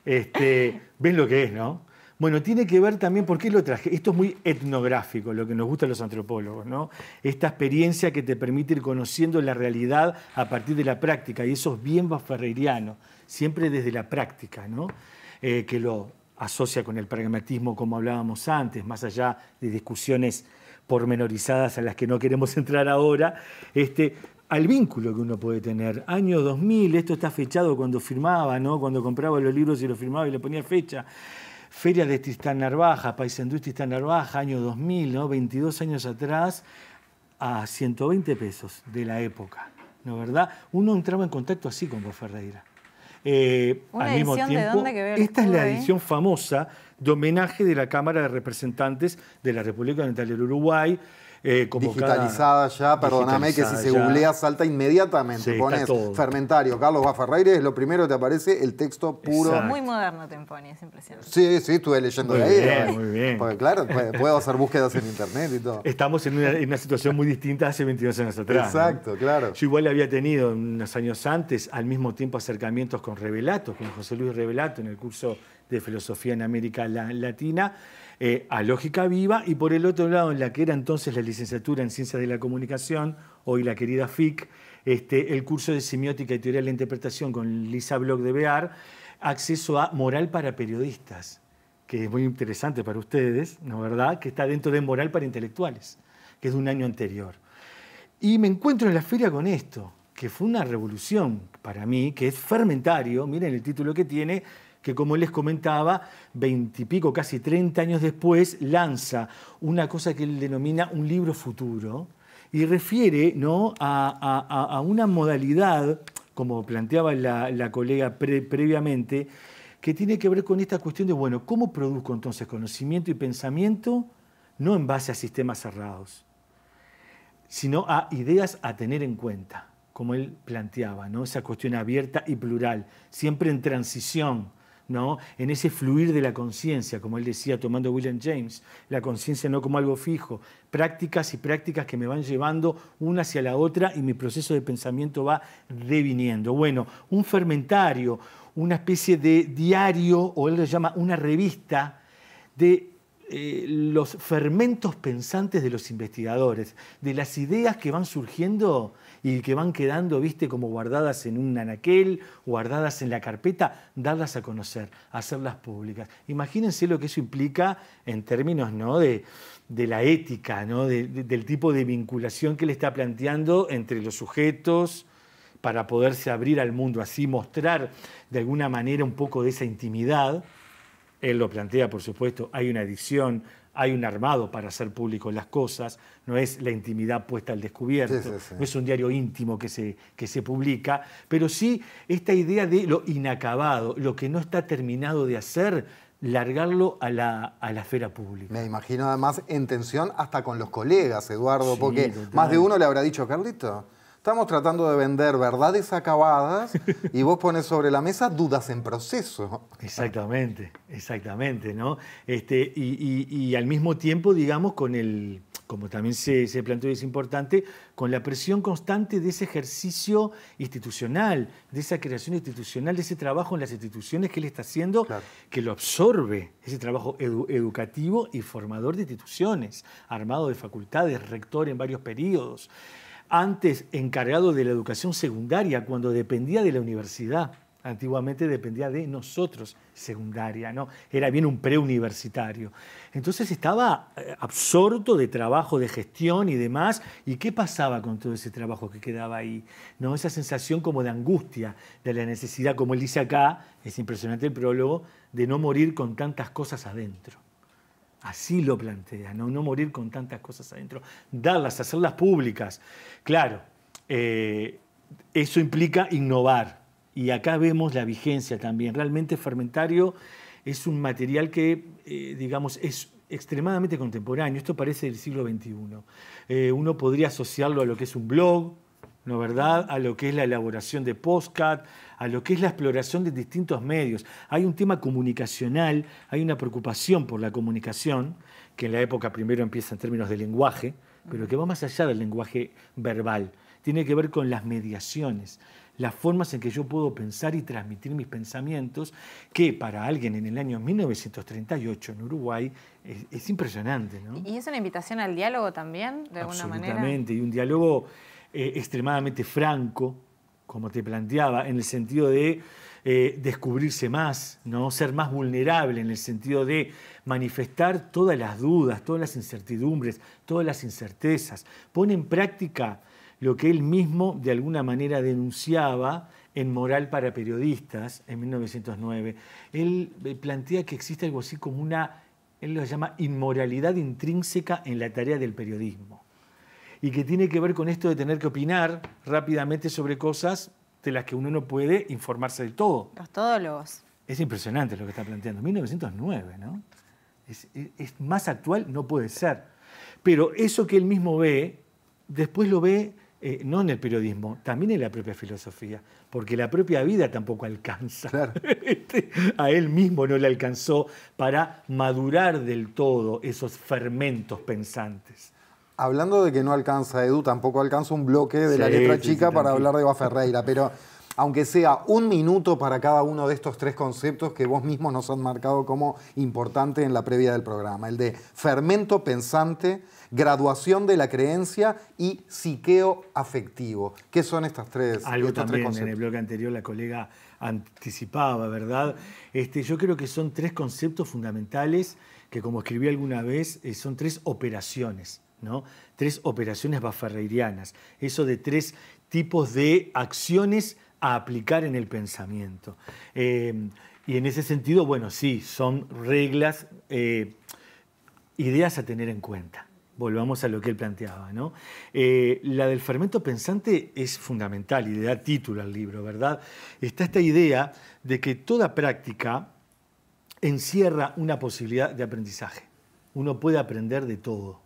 [SPEAKER 1] este,
[SPEAKER 5] lo que es, no? Bueno, tiene que ver también por qué lo traje. Esto es muy etnográfico, lo que nos gusta a los antropólogos, ¿no? Esta experiencia que te permite ir conociendo la realidad a partir de la práctica, y eso es bien vaferreiriano, siempre desde la práctica, ¿no? Eh, que lo asocia con el pragmatismo, como hablábamos antes, más allá de discusiones pormenorizadas a las que no queremos entrar ahora, este, al vínculo que uno puede tener. Año 2000, esto está fechado cuando firmaba, ¿no? cuando compraba los libros y los firmaba y le ponía fecha. Feria de Tristán Narvaja, Paisandú Tristán Narvaja, año 2000, ¿no? 22 años atrás, a 120 pesos de la época. ¿No verdad? Uno entraba en contacto así con vos, Ferreira. Eh, al mismo tiempo, esta es la ¿eh? edición famosa de homenaje de la Cámara de Representantes de la República Oriental del Uruguay,
[SPEAKER 1] eh, digitalizada ya, perdóname, que si se googlea salta inmediatamente. pones fermentario, Carlos Baferreire, es lo primero que te aparece el texto puro. Muy
[SPEAKER 2] moderno Temponi, es
[SPEAKER 1] impresionante. Sí, sí, estuve leyendo muy ahí. muy bien. Porque claro, puedo hacer búsquedas en internet y todo.
[SPEAKER 5] Estamos en una, situación muy distinta hace 22 años atrás. Exacto,
[SPEAKER 1] claro. Yo igual había tenido unos
[SPEAKER 5] años antes, al mismo tiempo, acercamientos con Revelato, con José Luis Revelato en el curso de filosofía en América Latina. Eh, a Lógica Viva, y por el otro lado, en la que era entonces la licenciatura en Ciencias de la Comunicación, hoy la querida FIC, este, el curso de Semiótica y Teoría de la Interpretación con Lisa Bloch de Bear, acceso a Moral para Periodistas, que es muy interesante para ustedes, ¿no verdad? Que está dentro de Moral para Intelectuales, que es de un año anterior. Y me encuentro en la feria con esto, que fue una revolución para mí, que es fermentario, miren el título que tiene, que como les comentaba, veintipico, casi 30 años después, lanza una cosa que él denomina un libro futuro y refiere a, una modalidad, como planteaba la, colega previamente, que tiene que ver con esta cuestión de, bueno, ¿cómo produzco entonces conocimiento y pensamiento no en base a sistemas cerrados, sino a ideas a tener en cuenta, como él planteaba, esa cuestión abierta y plural, siempre en transición ¿no? en ese fluir de la conciencia, como él decía tomando William James, la conciencia no como algo fijo, prácticas y prácticas que me van llevando una hacia la otra y mi proceso de pensamiento va deviniendo. Bueno, un fermentario, una especie de diario, o él lo llama una revista, de eh, los fermentos pensantes de los investigadores, de las ideas que van surgiendo y que van quedando, viste, como guardadas en un anaquel, guardadas en la carpeta, darlas a conocer, hacerlas públicas. Imagínense lo que eso implica en términos ¿no? de, la ética, ¿no? del tipo de vinculación que le está planteando entre los sujetos para poderse abrir al mundo, así mostrar de alguna manera un poco de esa intimidad él lo plantea, por supuesto, hay una edición, hay un armado para hacer público las cosas, no es la intimidad puesta al descubierto, no es un diario íntimo que se, que se publica, pero sí esta idea de lo inacabado, lo que no está terminado de hacer,
[SPEAKER 1] largarlo a la, esfera pública. Me imagino además en tensión hasta con los colegas, Eduardo, porque más de uno le habrá dicho, Carlito, Estamos tratando de vender verdades acabadas y vos pones sobre la mesa dudas en proceso. Exactamente,
[SPEAKER 5] exactamente, ¿no? Este, y, al mismo tiempo, digamos, con el, como también se, planteó y es importante, con la presión constante de ese ejercicio institucional, de esa creación institucional, de ese trabajo en las instituciones que él está haciendo, que lo absorbe, ese trabajo educativo y formador de instituciones, armado de facultades, rector en varios periodos antes encargado de la educación secundaria, cuando dependía de la universidad. Antiguamente dependía de nosotros, secundaria, ¿no? Era bien un preuniversitario. Entonces estaba eh, absorto de trabajo, de gestión y demás. ¿Y qué pasaba con todo ese trabajo que quedaba ahí? ¿No? Esa sensación como de angustia, de la necesidad, como él dice acá, es impresionante el prólogo, de no morir con tantas cosas adentro. Así lo plantea, ¿no? morir con tantas cosas adentro, darlas, hacerlas públicas. Claro, eh, eso implica innovar. Y acá vemos la vigencia también. Realmente fermentario es un material que, eh, digamos, es extremadamente contemporáneo. Esto parece del siglo XXI. Eh, uno podría asociarlo a lo que es un blog, ¿no verdad? A lo que es la elaboración de postcat, a lo que es la exploración de distintos medios. Hay un tema comunicacional, hay una preocupación por la comunicación, que en la época primero empieza en términos de lenguaje, pero que va más allá del lenguaje verbal. Tiene que ver con las mediaciones, las formas en que yo puedo pensar y transmitir mis pensamientos, que para alguien en el año 1938 en Uruguay es, impresionante.
[SPEAKER 2] ¿Y es una invitación al diálogo también, de alguna manera? Absolutamente,
[SPEAKER 5] y un diálogo eh, extremadamente franco, como te planteaba, en el sentido de eh, descubrirse más, ¿no? ser más vulnerable, en el sentido de manifestar todas las dudas, todas las incertidumbres, todas las incertezas. Pone en práctica lo que él mismo de alguna manera denunciaba en Moral para Periodistas en 1909. Él eh, plantea que existe algo así como una, él lo llama inmoralidad intrínseca en la tarea del periodismo y que tiene que ver con esto de tener que opinar rápidamente sobre cosas de las que uno no puede informarse del todo. Los todólogos. Es impresionante lo que está planteando. 1909, ¿no? Es, más actual, no puede ser. Pero eso que él mismo ve, después lo ve eh, no en el periodismo, también en la propia filosofía, porque la propia vida tampoco alcanza. Este, a él mismo no le alcanzó para madurar del todo esos fermentos pensantes.
[SPEAKER 1] Hablando de que no alcanza Edu, tampoco alcanza un bloque de la letra chica para hablar de Eva Ferreira, pero aunque sea un minuto para cada uno de estos tres conceptos que vos mismo nos han marcado como importante en la previa del programa, el de fermento pensante, graduación de la creencia y psiqueo afectivo. ¿Qué son estas tres? Algo en
[SPEAKER 5] el bloque anterior la colega anticipaba, ¿verdad? Este, yo creo que son tres conceptos fundamentales que como escribí alguna vez, eh, son tres operaciones Tres operaciones baferreirianas, eso de tres tipos de acciones a aplicar en el pensamiento. Em, y en ese sentido, bueno, sí, son reglas, eh, ideas a tener en cuenta. Volvamos a lo que él planteaba, ¿no? Eh, la del fermento pensante es fundamental y le da título al libro, ¿verdad? Está esta idea de que toda práctica encierra una posibilidad de aprendizaje. Uno puede aprender de todo.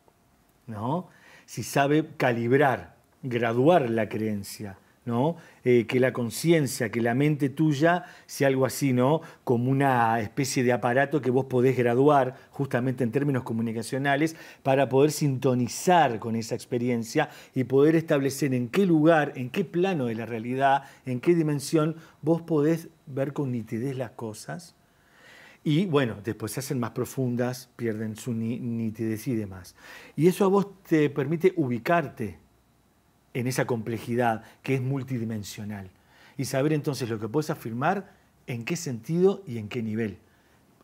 [SPEAKER 5] Si sabe calibrar, graduar la creencia, ¿no? Eh, que la conciencia, que la mente tuya sea algo así, ¿no? Como una especie de aparato que vos podés graduar, justamente en términos comunicacionales, para poder sintonizar con esa experiencia y poder establecer en qué lugar, en qué plano de la realidad, en qué dimensión vos podés ver con nitidez las cosas y bueno, después se hacen más profundas, pierden su nitidez y demás. Y eso a vos te permite ubicarte en esa complejidad que es multidimensional y saber entonces lo que puedes afirmar, en qué sentido y en qué nivel.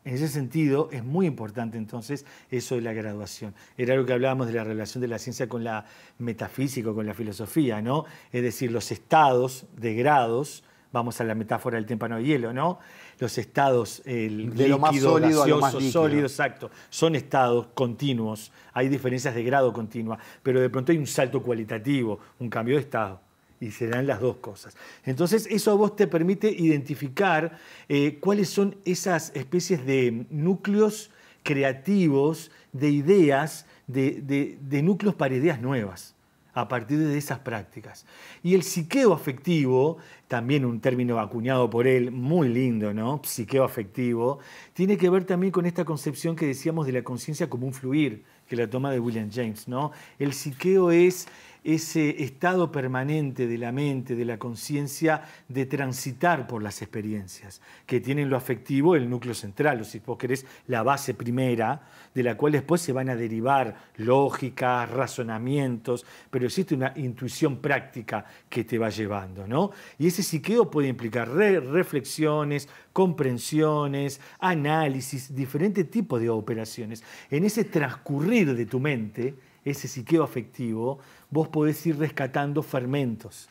[SPEAKER 5] En ese sentido es muy importante entonces eso de la graduación. Era lo que hablábamos de la relación de la ciencia con la metafísica, con la filosofía, ¿no? Es decir, los estados de grados vamos a la metáfora del témpano de hielo, ¿no? Los estados, el de líquido, sólido sólido, exacto, son estados continuos, hay diferencias de grado continua, pero de pronto hay un salto cualitativo, un cambio de estado. Y se dan las dos cosas. Entonces, eso a vos te permite identificar eh, cuáles son esas especies de núcleos creativos, de ideas, de núcleos para ideas nuevas a partir de esas prácticas. Y el psiqueo afectivo, también un término acuñado por él, muy lindo, ¿no? Psiqueo afectivo, tiene que ver también con esta concepción que decíamos de la conciencia como un fluir, que la toma de William James, ¿no? El psiqueo es ese estado permanente de la mente, de la conciencia, de transitar por las experiencias, que tienen lo afectivo el núcleo central, o si vos querés, la base primera, de la cual después se van a derivar lógicas, razonamientos, pero existe una intuición práctica que te va llevando, ¿no? Y ese psiqueo puede implicar reflexiones, comprensiones, análisis, diferentes tipos de operaciones. En ese transcurrir de tu mente, ese psiqueo afectivo, vos podés ir rescatando fermentos,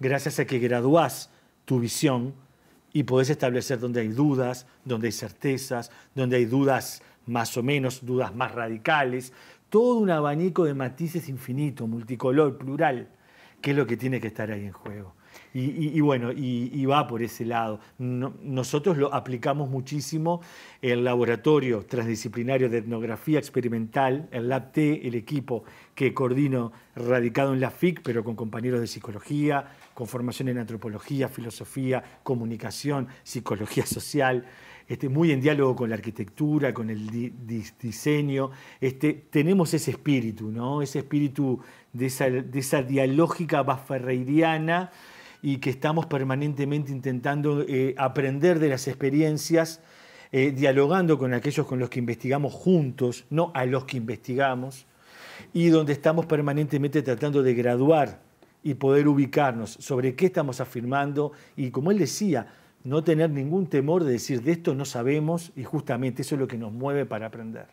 [SPEAKER 5] gracias a que graduás tu visión y podés establecer donde hay dudas, donde hay certezas, donde hay dudas más o menos, dudas más radicales, todo un abanico de matices infinito, multicolor, plural, que es lo que tiene que estar ahí en juego. Y, bueno, y, va por ese lado. nosotros lo aplicamos muchísimo el laboratorio transdisciplinario de etnografía experimental, el LabT, el equipo que coordino radicado en la FIC, pero con compañeros de psicología, con formación en antropología, filosofía, comunicación, psicología social. Este, muy en diálogo con la arquitectura, con el diseño. Este, tenemos ese espíritu, ¿no? ese espíritu de esa, de esa dialógica baferreiriana y que estamos permanentemente intentando eh, aprender de las experiencias, eh, dialogando con aquellos con los que investigamos juntos, no a los que investigamos, y donde estamos permanentemente tratando de graduar y poder ubicarnos sobre qué estamos afirmando y, como él decía, no tener ningún temor de decir de esto no sabemos y justamente
[SPEAKER 1] eso es lo que nos mueve para aprender.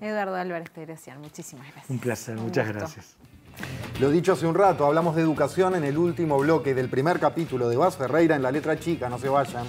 [SPEAKER 2] Eduardo Álvarez Pegresian, muchísimas gracias.
[SPEAKER 1] Un placer, muchas gracias. Lo dicho hace un rato, hablamos de educación en el último bloque del primer capítulo de Vaz Ferreira en la letra chica, no se vayan.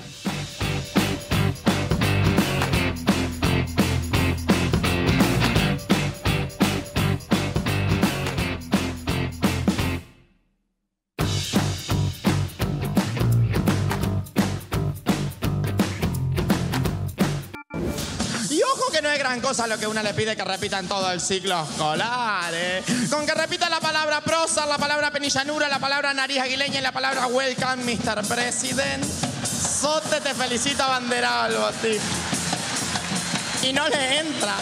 [SPEAKER 1] a lo que uno le pide que repita en todo el ciclo escolar. ¿eh? Con que repita la palabra prosa, la palabra penillanura, la palabra nariz aguileña y la palabra welcome, Mr. President. Sote te felicita, bandera a ti Y no le entra.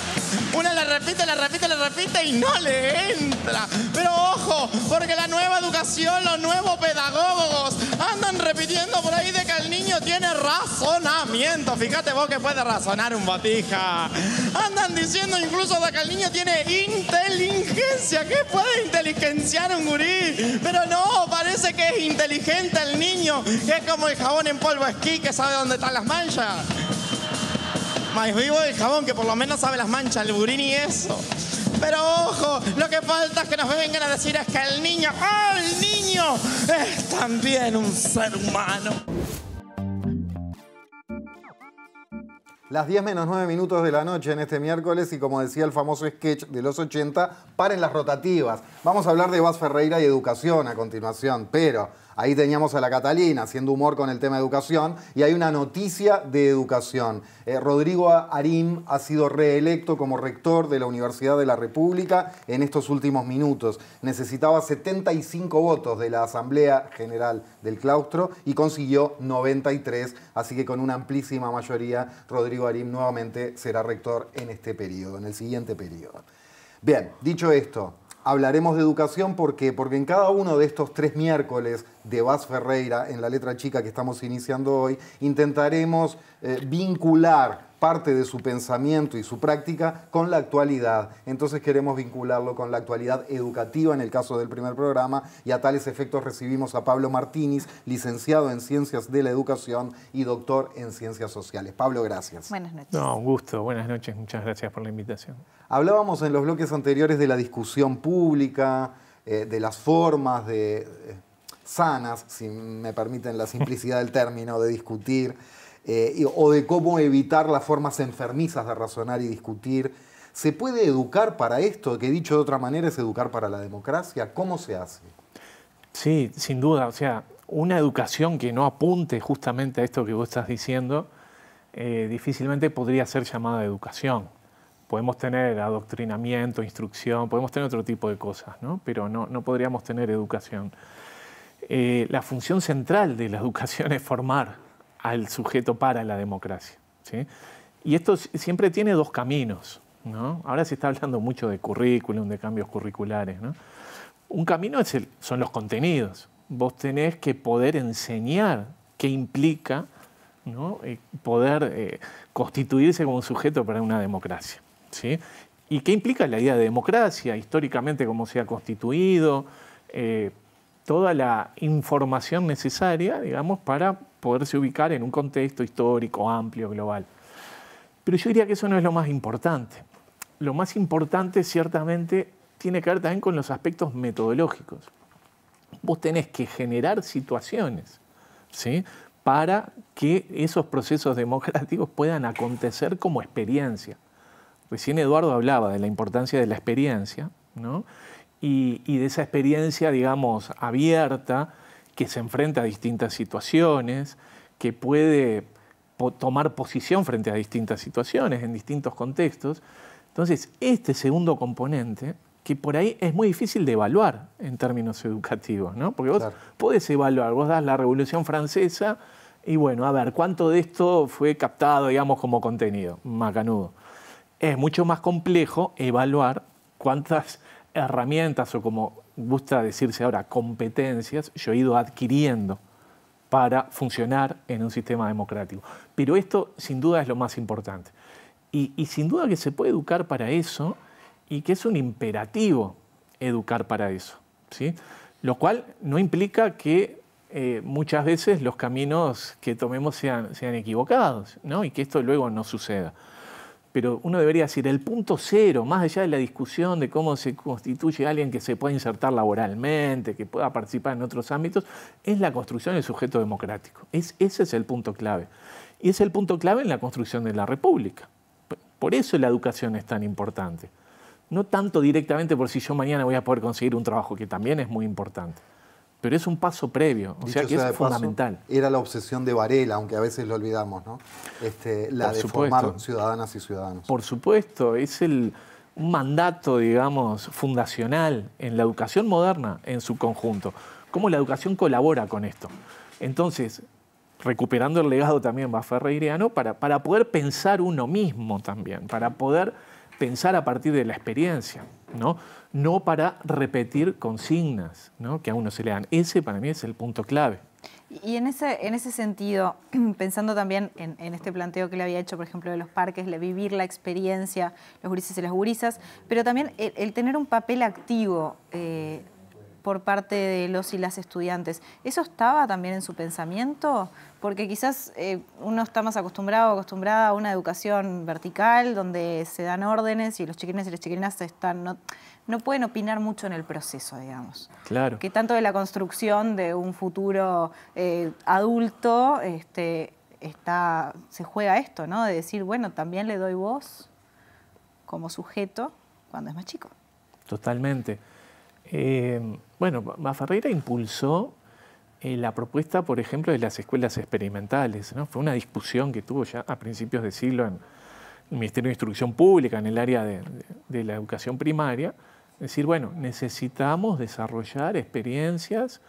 [SPEAKER 1] Una le repite, le repite, le repite y no le entra. Pero ojo, porque la nueva educación, los nuevos pedagogos andan repitiendo por ahí de el niño tiene razonamiento. Fíjate vos que puede razonar un botija. Andan diciendo incluso de que el niño tiene inteligencia. ¿Qué puede inteligenciar un gurí? Pero no, parece que es inteligente el niño. Que es como el jabón en polvo esquí que sabe dónde están las manchas. Más vivo el jabón que por lo menos sabe las manchas, el gurí y eso. Pero ojo, lo que falta es que nos vengan a decir es que el niño, el niño! Es también un ser humano. Las 10 menos 9 minutos de la noche en este miércoles y como decía el famoso sketch de los 80, paren las rotativas. Vamos a hablar de Vaz Ferreira y educación a continuación, pero Ahí teníamos a la Catalina haciendo humor con el tema educación y hay una noticia de educación. Eh, Rodrigo Arim ha sido reelecto como rector de la Universidad de la República en estos últimos minutos. Necesitaba 75 votos de la Asamblea General del Claustro y consiguió 93, así que con una amplísima mayoría Rodrigo Arim nuevamente será rector en este periodo, en el siguiente periodo. Bien, dicho esto, Hablaremos de educación porque, porque en cada uno de estos tres miércoles de Vaz Ferreira, en la letra chica que estamos iniciando hoy, intentaremos eh, vincular parte de su pensamiento y su práctica con la actualidad. Entonces queremos vincularlo con la actualidad educativa en el caso del primer programa y a tales efectos recibimos a Pablo Martínez, licenciado en Ciencias de la Educación y doctor en Ciencias Sociales. Pablo, gracias. Buenas noches. No, un
[SPEAKER 4] gusto. Buenas noches. Muchas gracias por la invitación.
[SPEAKER 1] Hablábamos en los bloques anteriores de la discusión pública, eh, de las formas de... Eh, sanas, si me permiten la simplicidad del término, de discutir. Eh, o de cómo evitar las formas enfermizas de razonar y discutir. ¿Se puede educar para esto? Que dicho de otra manera es educar para la democracia. ¿Cómo se hace? Sí, sin duda. O sea, una educación
[SPEAKER 4] que no apunte justamente a esto que vos estás diciendo, eh, difícilmente podría ser llamada educación. Podemos tener adoctrinamiento, instrucción, podemos tener otro tipo de cosas, ¿no? pero no, podríamos tener educación. Eh, la función central de la educación es formar, al sujeto para la democracia. Y esto siempre tiene dos caminos. Ahora se está hablando mucho de currículum, de cambios curriculares. Un camino es el, son los contenidos. Vos tenés que poder enseñar qué implica eh, poder eh, constituirse como sujeto para una democracia. ¿sí? ¿Y qué implica la idea de democracia? Históricamente, cómo se ha constituido, eh, toda la información necesaria, digamos, para poderse ubicar en un contexto histórico amplio, global. Pero yo diría que eso no es lo más importante. Lo más importante ciertamente tiene que ver también con los aspectos metodológicos. Vos tenés que generar situaciones ¿sí? para que esos procesos democráticos puedan acontecer como experiencia. Recién Eduardo hablaba de la importancia de la experiencia ¿no? y de esa experiencia, digamos, abierta, que se enfrenta a distintas situaciones, que puede tomar posición frente a distintas situaciones, en distintos contextos. Entonces, este segundo componente, que por ahí es muy difícil de evaluar en términos educativos, ¿no? Porque vos podés evaluar, vos das la Revolución Francesa y bueno, a ver, ¿cuánto de esto fue captado, digamos, como contenido? Macanudo. Es mucho más complejo evaluar cuántas herramientas o como gusta decirse ahora competencias, yo he ido adquiriendo para funcionar en un sistema democrático. Pero esto sin duda es lo más importante. Y, sin duda que se puede educar para eso y que es un imperativo educar para eso. ¿sí? Lo cual no implica que eh, muchas veces los caminos que tomemos sean, sean equivocados ¿no? y que esto luego no suceda pero uno debería decir, el punto cero, más allá de la discusión de cómo se constituye alguien que se pueda insertar laboralmente, que pueda participar en otros ámbitos, es la construcción del sujeto democrático. ese es el punto clave. Y es el punto clave en la construcción de la República. Por eso la educación es tan importante. No tanto directamente por si yo mañana voy a poder conseguir un trabajo, que también es muy importante pero es un paso previo, o sea que es fundamental.
[SPEAKER 1] era la obsesión de Varela, aunque a veces lo olvidamos, ¿no? Este, la de formar ciudadanas y ciudadanos. Por supuesto, es el, un mandato, digamos, fundacional
[SPEAKER 4] en la educación moderna en su conjunto. ¿Cómo la educación colabora con esto? Entonces, recuperando el legado también va a para, para poder pensar uno mismo también, para poder pensar a partir de la experiencia. ¿no? no para repetir consignas ¿no? que a uno se le dan. Ese para mí es el punto clave.
[SPEAKER 2] Y en ese, en ese sentido, pensando también en, este planteo que le había hecho, por ejemplo, de los parques, de vivir la experiencia, los gurises y las gurisas, pero también el, tener un papel activo eh, por parte de los y las estudiantes. ¿Eso estaba también en su pensamiento? Porque quizás eh, uno está más acostumbrado acostumbrada a una educación vertical donde se dan órdenes y los chiquines y las chiquinas están, no, no pueden opinar mucho en el proceso, digamos. Claro. Que tanto de la construcción de un futuro eh, adulto este, está, se juega esto, ¿no? De decir, bueno, también le doy voz como sujeto cuando es más chico.
[SPEAKER 4] Totalmente. Eh, bueno, Maferreira impulsó eh, la propuesta, por ejemplo, de las escuelas experimentales. ¿no? Fue una discusión que tuvo ya a principios de siglo en el Ministerio de Instrucción Pública, en el área de, la educación primaria. Es decir, bueno, necesitamos desarrollar experiencias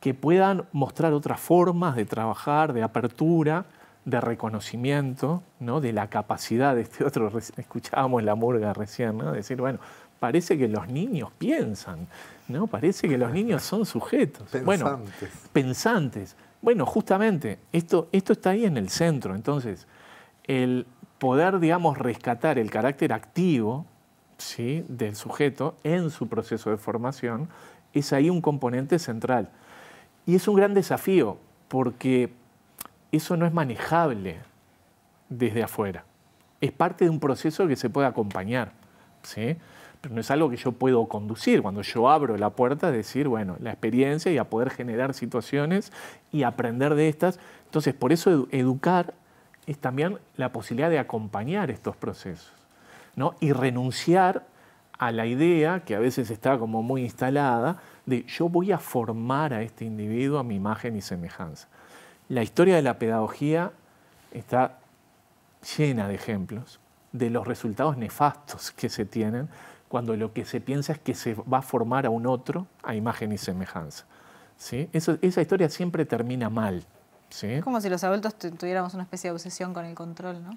[SPEAKER 4] que puedan mostrar otras formas de trabajar, de apertura, de reconocimiento, ¿no? de la capacidad de este otro. Escuchábamos la murga recién, ¿no? decir, bueno, parece que los niños piensan, ¿no? Parece que los niños son sujetos. Pensantes. Bueno, pensantes. Bueno, justamente, esto, esto está ahí en el centro. Entonces, el poder, digamos, rescatar el carácter activo ¿sí? del sujeto en su proceso de formación es ahí un componente central. Y es un gran desafío, porque eso no es manejable desde afuera. Es parte de un proceso que se puede acompañar. ¿sí? no es algo que yo puedo conducir. Cuando yo abro la puerta, es decir, bueno, la experiencia y a poder generar situaciones y aprender de estas. Entonces, por eso educar es también la posibilidad de acompañar estos procesos y renunciar a la idea, que a veces está como muy instalada, de yo voy a formar a este individuo a mi imagen y semejanza. La historia de la pedagogía está llena de ejemplos de los resultados nefastos que se tienen cuando lo que se piensa es que se va a formar a un otro a imagen y semejanza. ¿sí? esa historia siempre termina mal. Es
[SPEAKER 2] como si los adultos tuviéramos una especie de obsesión con el control, ¿no?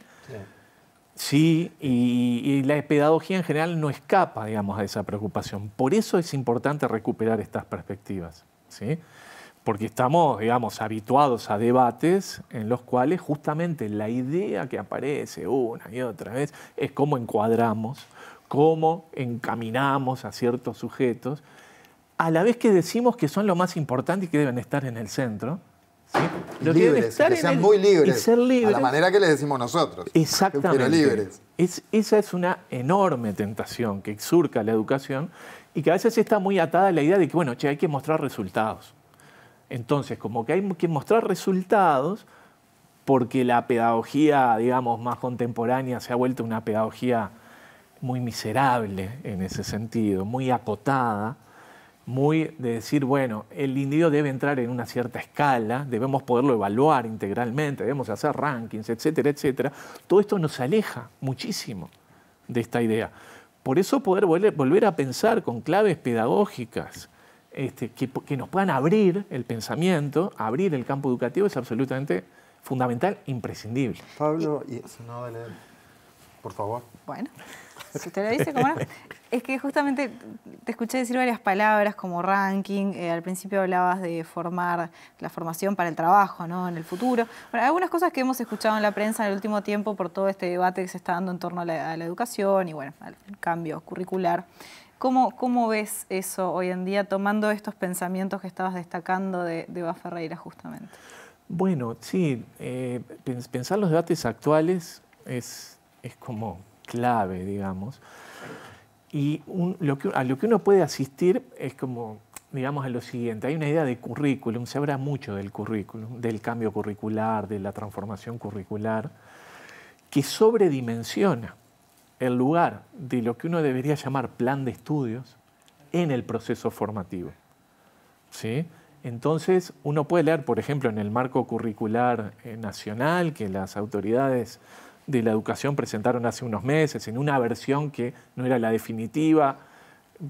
[SPEAKER 4] Sí. y, y, la pedagogía en general no escapa, digamos, a esa preocupación. Por eso es importante recuperar estas perspectivas, ¿sí? Porque estamos, digamos, habituados a debates en los cuales justamente la idea que aparece una y otra vez es cómo encuadramos cómo encaminamos a ciertos sujetos, a la vez que decimos que son lo más importante y que deben estar en el centro. ¿sí? libres, que sean muy libres. Y ser libres. A la manera
[SPEAKER 1] que les decimos nosotros. Exactamente. Pero libres.
[SPEAKER 4] esa es una enorme tentación que exurca la educación y que a veces está muy atada a la idea de que, bueno, che, hay que mostrar resultados. Entonces, como que hay que mostrar resultados porque la pedagogía, digamos, más contemporánea se ha vuelto una pedagogía muy miserable en ese sentido, muy acotada, muy de decir, bueno, el individuo debe entrar en una cierta escala, debemos poderlo evaluar integralmente, debemos hacer rankings, etcétera, etcétera. Todo esto nos aleja muchísimo de esta idea. Por eso poder volver a pensar con claves pedagógicas este, que, nos puedan abrir el pensamiento, abrir el campo educativo es absolutamente fundamental, imprescindible.
[SPEAKER 1] Pablo, y... no, por favor.
[SPEAKER 2] Bueno dice Es que justamente te escuché decir varias palabras como ranking, eh, al principio hablabas de formar la formación para el trabajo, ¿no? En el futuro. Bueno, algunas cosas que hemos escuchado en la prensa en el último tiempo por todo este debate que se está dando en torno a la, educación y bueno, al cambio curricular. ¿Cómo, ¿Cómo, ves eso hoy en día tomando estos pensamientos que estabas destacando de, Eva Ferreira justamente?
[SPEAKER 4] Bueno, sí, eh, pensar los debates actuales es, es como clave, digamos. Y a lo que uno puede asistir es como, digamos, a lo siguiente. Hay una idea de currículum, se habla mucho del currículum, del cambio curricular, de la transformación curricular, que sobredimensiona el lugar de lo que uno debería llamar plan de estudios en el proceso formativo. Entonces, uno puede leer, por ejemplo, en el marco curricular eh, nacional que las autoridades de la educación presentaron hace unos meses en una versión que no era la definitiva,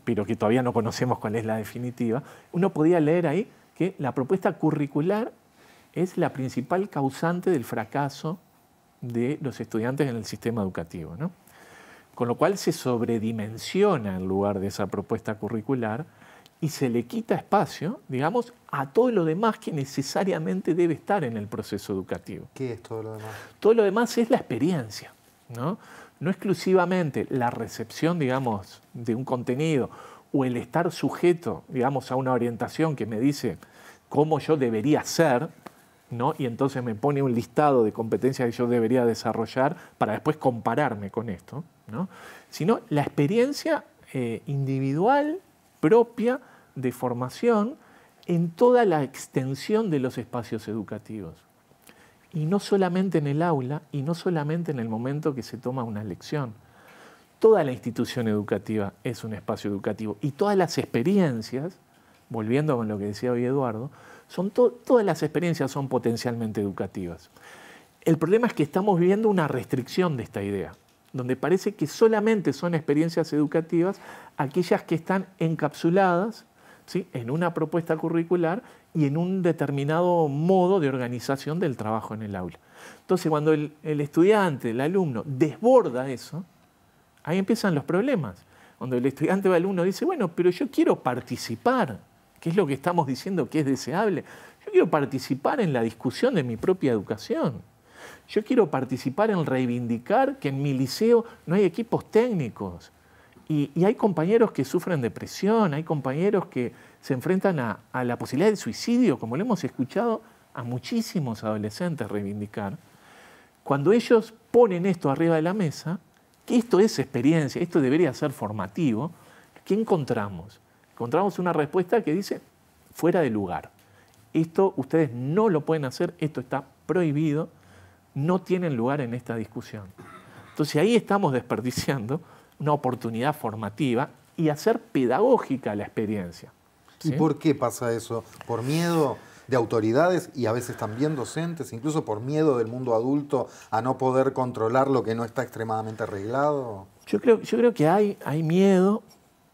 [SPEAKER 4] pero que todavía no conocemos cuál es la definitiva, uno podía leer ahí que la propuesta curricular es la principal causante del fracaso de los estudiantes en el sistema educativo. Con lo cual se sobredimensiona en lugar de esa propuesta curricular y se le quita espacio, digamos, a todo lo demás que necesariamente debe estar en el proceso educativo.
[SPEAKER 1] ¿Qué es todo lo demás?
[SPEAKER 4] Todo lo demás es la experiencia, ¿no? No exclusivamente la recepción, digamos, de un contenido o el estar sujeto, digamos, a una orientación que me dice cómo yo debería ser, ¿no? Y entonces me pone un listado de competencias que yo debería desarrollar para después compararme con esto, ¿no? Sino la experiencia eh, individual propia de formación en toda la extensión de los espacios educativos. Y no solamente en el aula y no solamente en el momento que se toma una lección. Toda la institución educativa es un espacio educativo y todas las experiencias, volviendo con lo que decía hoy Eduardo, son todas las experiencias son potencialmente educativas. El problema es que estamos viviendo una restricción de esta idea donde parece que solamente son experiencias educativas aquellas que están encapsuladas en una propuesta curricular y en un determinado modo de organización del trabajo en el aula. Entonces, cuando el, el estudiante, el alumno, desborda eso, ahí empiezan los problemas. Cuando el estudiante o el alumno dice, bueno, pero yo quiero participar, que es lo que estamos diciendo que es deseable, yo quiero participar en la discusión de mi propia educación. Yo quiero participar en reivindicar que en mi liceo no hay equipos técnicos. Y, hay compañeros que sufren depresión, hay compañeros que se enfrentan a, a la posibilidad de suicidio, como lo hemos escuchado a muchísimos adolescentes reivindicar. Cuando ellos ponen esto arriba de la mesa, que esto es experiencia, esto debería ser formativo, ¿qué encontramos? Encontramos una respuesta que dice fuera de lugar. Esto ustedes no lo pueden hacer, esto está prohibido no tienen lugar en esta discusión. Entonces ahí estamos desperdiciando una oportunidad formativa y hacer pedagógica la
[SPEAKER 1] experiencia. ¿Y por qué pasa eso? ¿Por miedo? de autoridades y a veces también docentes, incluso por miedo del mundo adulto a no poder controlar lo que no está extremadamente arreglado?
[SPEAKER 4] Yo creo, que hay, miedo.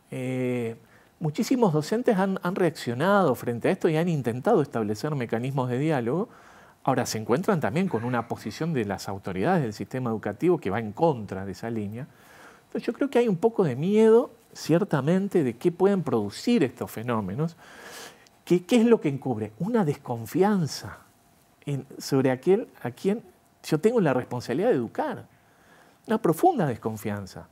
[SPEAKER 4] Eh, muchísimos docentes han, reaccionado frente a esto y han intentado establecer mecanismos de diálogo. Ahora, se encuentran también con una posición de las autoridades del sistema educativo que va en contra de esa línea. Entonces, yo creo que hay un poco de miedo, ciertamente, de qué pueden producir estos fenómenos. ¿Qué, es lo que encubre? Una desconfianza sobre aquel a quien yo tengo la responsabilidad de educar. Una profunda desconfianza.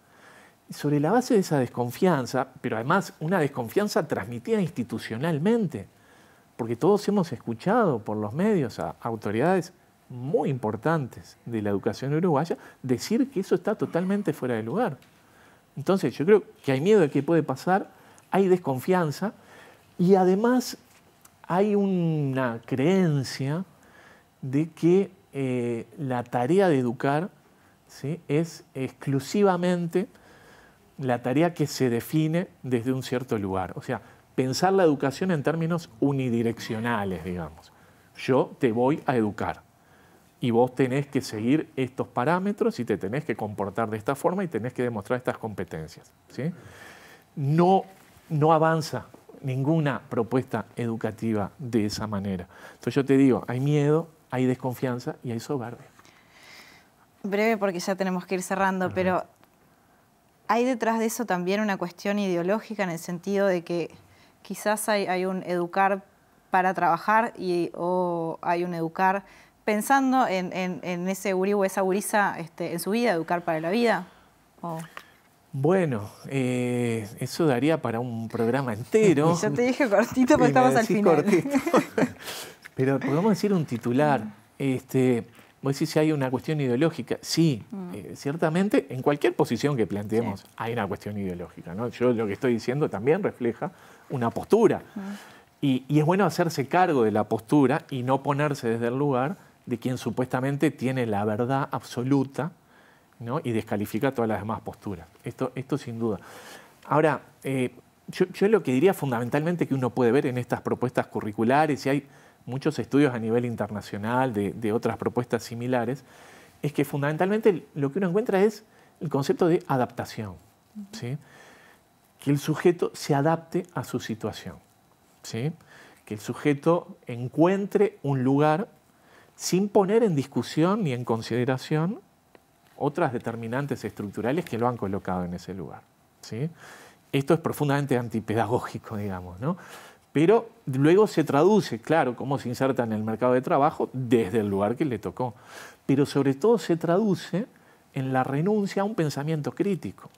[SPEAKER 4] sobre la base de esa desconfianza, pero además una desconfianza transmitida institucionalmente porque todos hemos escuchado por los medios a autoridades muy importantes de la educación uruguaya decir que eso está totalmente fuera de lugar. Entonces yo creo que hay miedo de que puede pasar, hay desconfianza y además hay una creencia de que eh, la tarea de educar es exclusivamente la tarea que se define desde un cierto lugar. O sea, pensar la educación en términos unidireccionales, digamos. Yo te voy a educar y vos tenés que seguir estos parámetros y te tenés que comportar de esta forma y tenés que demostrar estas competencias. No, no avanza ninguna propuesta educativa de esa manera. Entonces yo te digo, hay miedo, hay desconfianza y hay soberbia.
[SPEAKER 2] Breve porque ya tenemos que ir cerrando, pero hay detrás de eso también una cuestión ideológica en el sentido de que quizás hay, un educar para trabajar y, o hay un educar pensando en, ese gurí o esa gurisa este, en su vida, educar para la vida?
[SPEAKER 4] Bueno, eh, eso daría para un programa entero. Yo te
[SPEAKER 3] dije cortito, porque estamos al final.
[SPEAKER 4] pero podemos decir un titular. Voy Este, vos si hay una cuestión ideológica. Sí, mm. eh, ciertamente, en cualquier posición que planteemos hay una cuestión ideológica. Yo lo que estoy diciendo también refleja una postura. y, es bueno hacerse cargo de la postura y no ponerse desde el lugar de quien supuestamente tiene la verdad absoluta y descalifica todas las demás posturas. Esto, esto sin duda. Ahora, eh, yo, lo que diría fundamentalmente que uno puede ver en estas propuestas curriculares, y hay muchos estudios a nivel internacional de, de otras propuestas similares, es que fundamentalmente lo que uno encuentra es el concepto de adaptación. ¿sí? que el sujeto se adapte a su situación, ¿sí? que el sujeto encuentre un lugar sin poner en discusión ni en consideración otras determinantes estructurales que lo han colocado en ese lugar. ¿sí? Esto es profundamente antipedagógico, digamos, ¿no? pero luego se traduce, claro, cómo se inserta en el mercado de trabajo desde el lugar que le tocó, pero sobre todo se traduce en la renuncia a un pensamiento crítico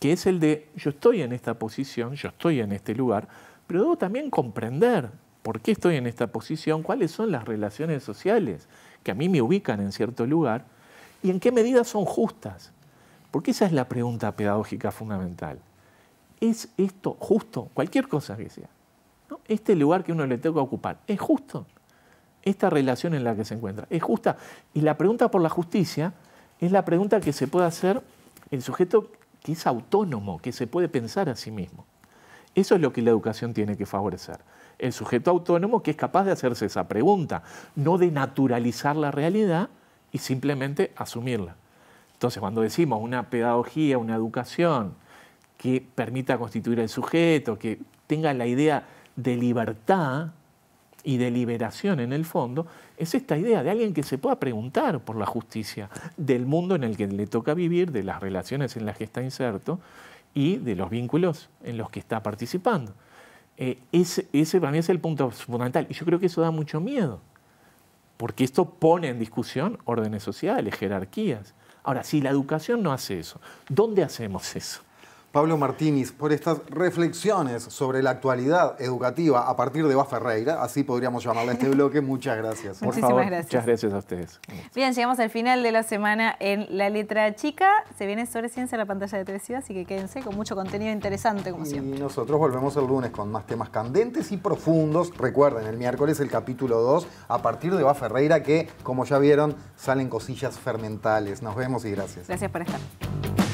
[SPEAKER 4] que es el de yo estoy en esta posición, yo estoy en este lugar, pero debo también comprender por qué estoy en esta posición, cuáles son las relaciones sociales que a mí me ubican en cierto lugar y en qué medida son justas. Porque esa es la pregunta pedagógica fundamental. ¿Es esto justo? Cualquier cosa que sea. Este lugar que uno le que ocupar, ¿es justo? Esta relación en la que se encuentra, ¿es justa? Y la pregunta por la justicia es la pregunta que se puede hacer el sujeto que es autónomo, que se puede pensar a sí mismo. Eso es lo que la educación tiene que favorecer. El sujeto autónomo que es capaz de hacerse esa pregunta, no de naturalizar la realidad y simplemente asumirla. Entonces, cuando decimos una pedagogía, una educación que permita constituir al sujeto, que tenga la idea de libertad, y de liberación en el fondo, es esta idea de alguien que se pueda preguntar por la justicia del mundo en el que le toca vivir, de las relaciones en las que está inserto y de los vínculos en los que está participando. Eh, ese, ese, para mí es el punto fundamental y yo creo que eso da mucho miedo, porque esto pone en discusión órdenes sociales, jerarquías. Ahora, si la educación no
[SPEAKER 1] hace eso, ¿dónde hacemos eso? Pablo Martínez por estas reflexiones sobre la actualidad educativa a partir de Baferreira, Ferreira, así podríamos llamarle este bloque. Muchas gracias. Por Muchísimas favor, gracias. Muchas gracias a ustedes.
[SPEAKER 2] Bien, llegamos al final de la semana en La Letra Chica. Se viene sobre ciencia la pantalla de Ciudad, así que quédense con mucho contenido interesante, como siempre.
[SPEAKER 1] Y nosotros volvemos el lunes con más temas candentes y profundos. Recuerden, el miércoles el capítulo 2 a partir de Baferreira, Ferreira, que, como ya vieron, salen cosillas fermentales. Nos vemos y gracias.
[SPEAKER 2] Gracias por estar.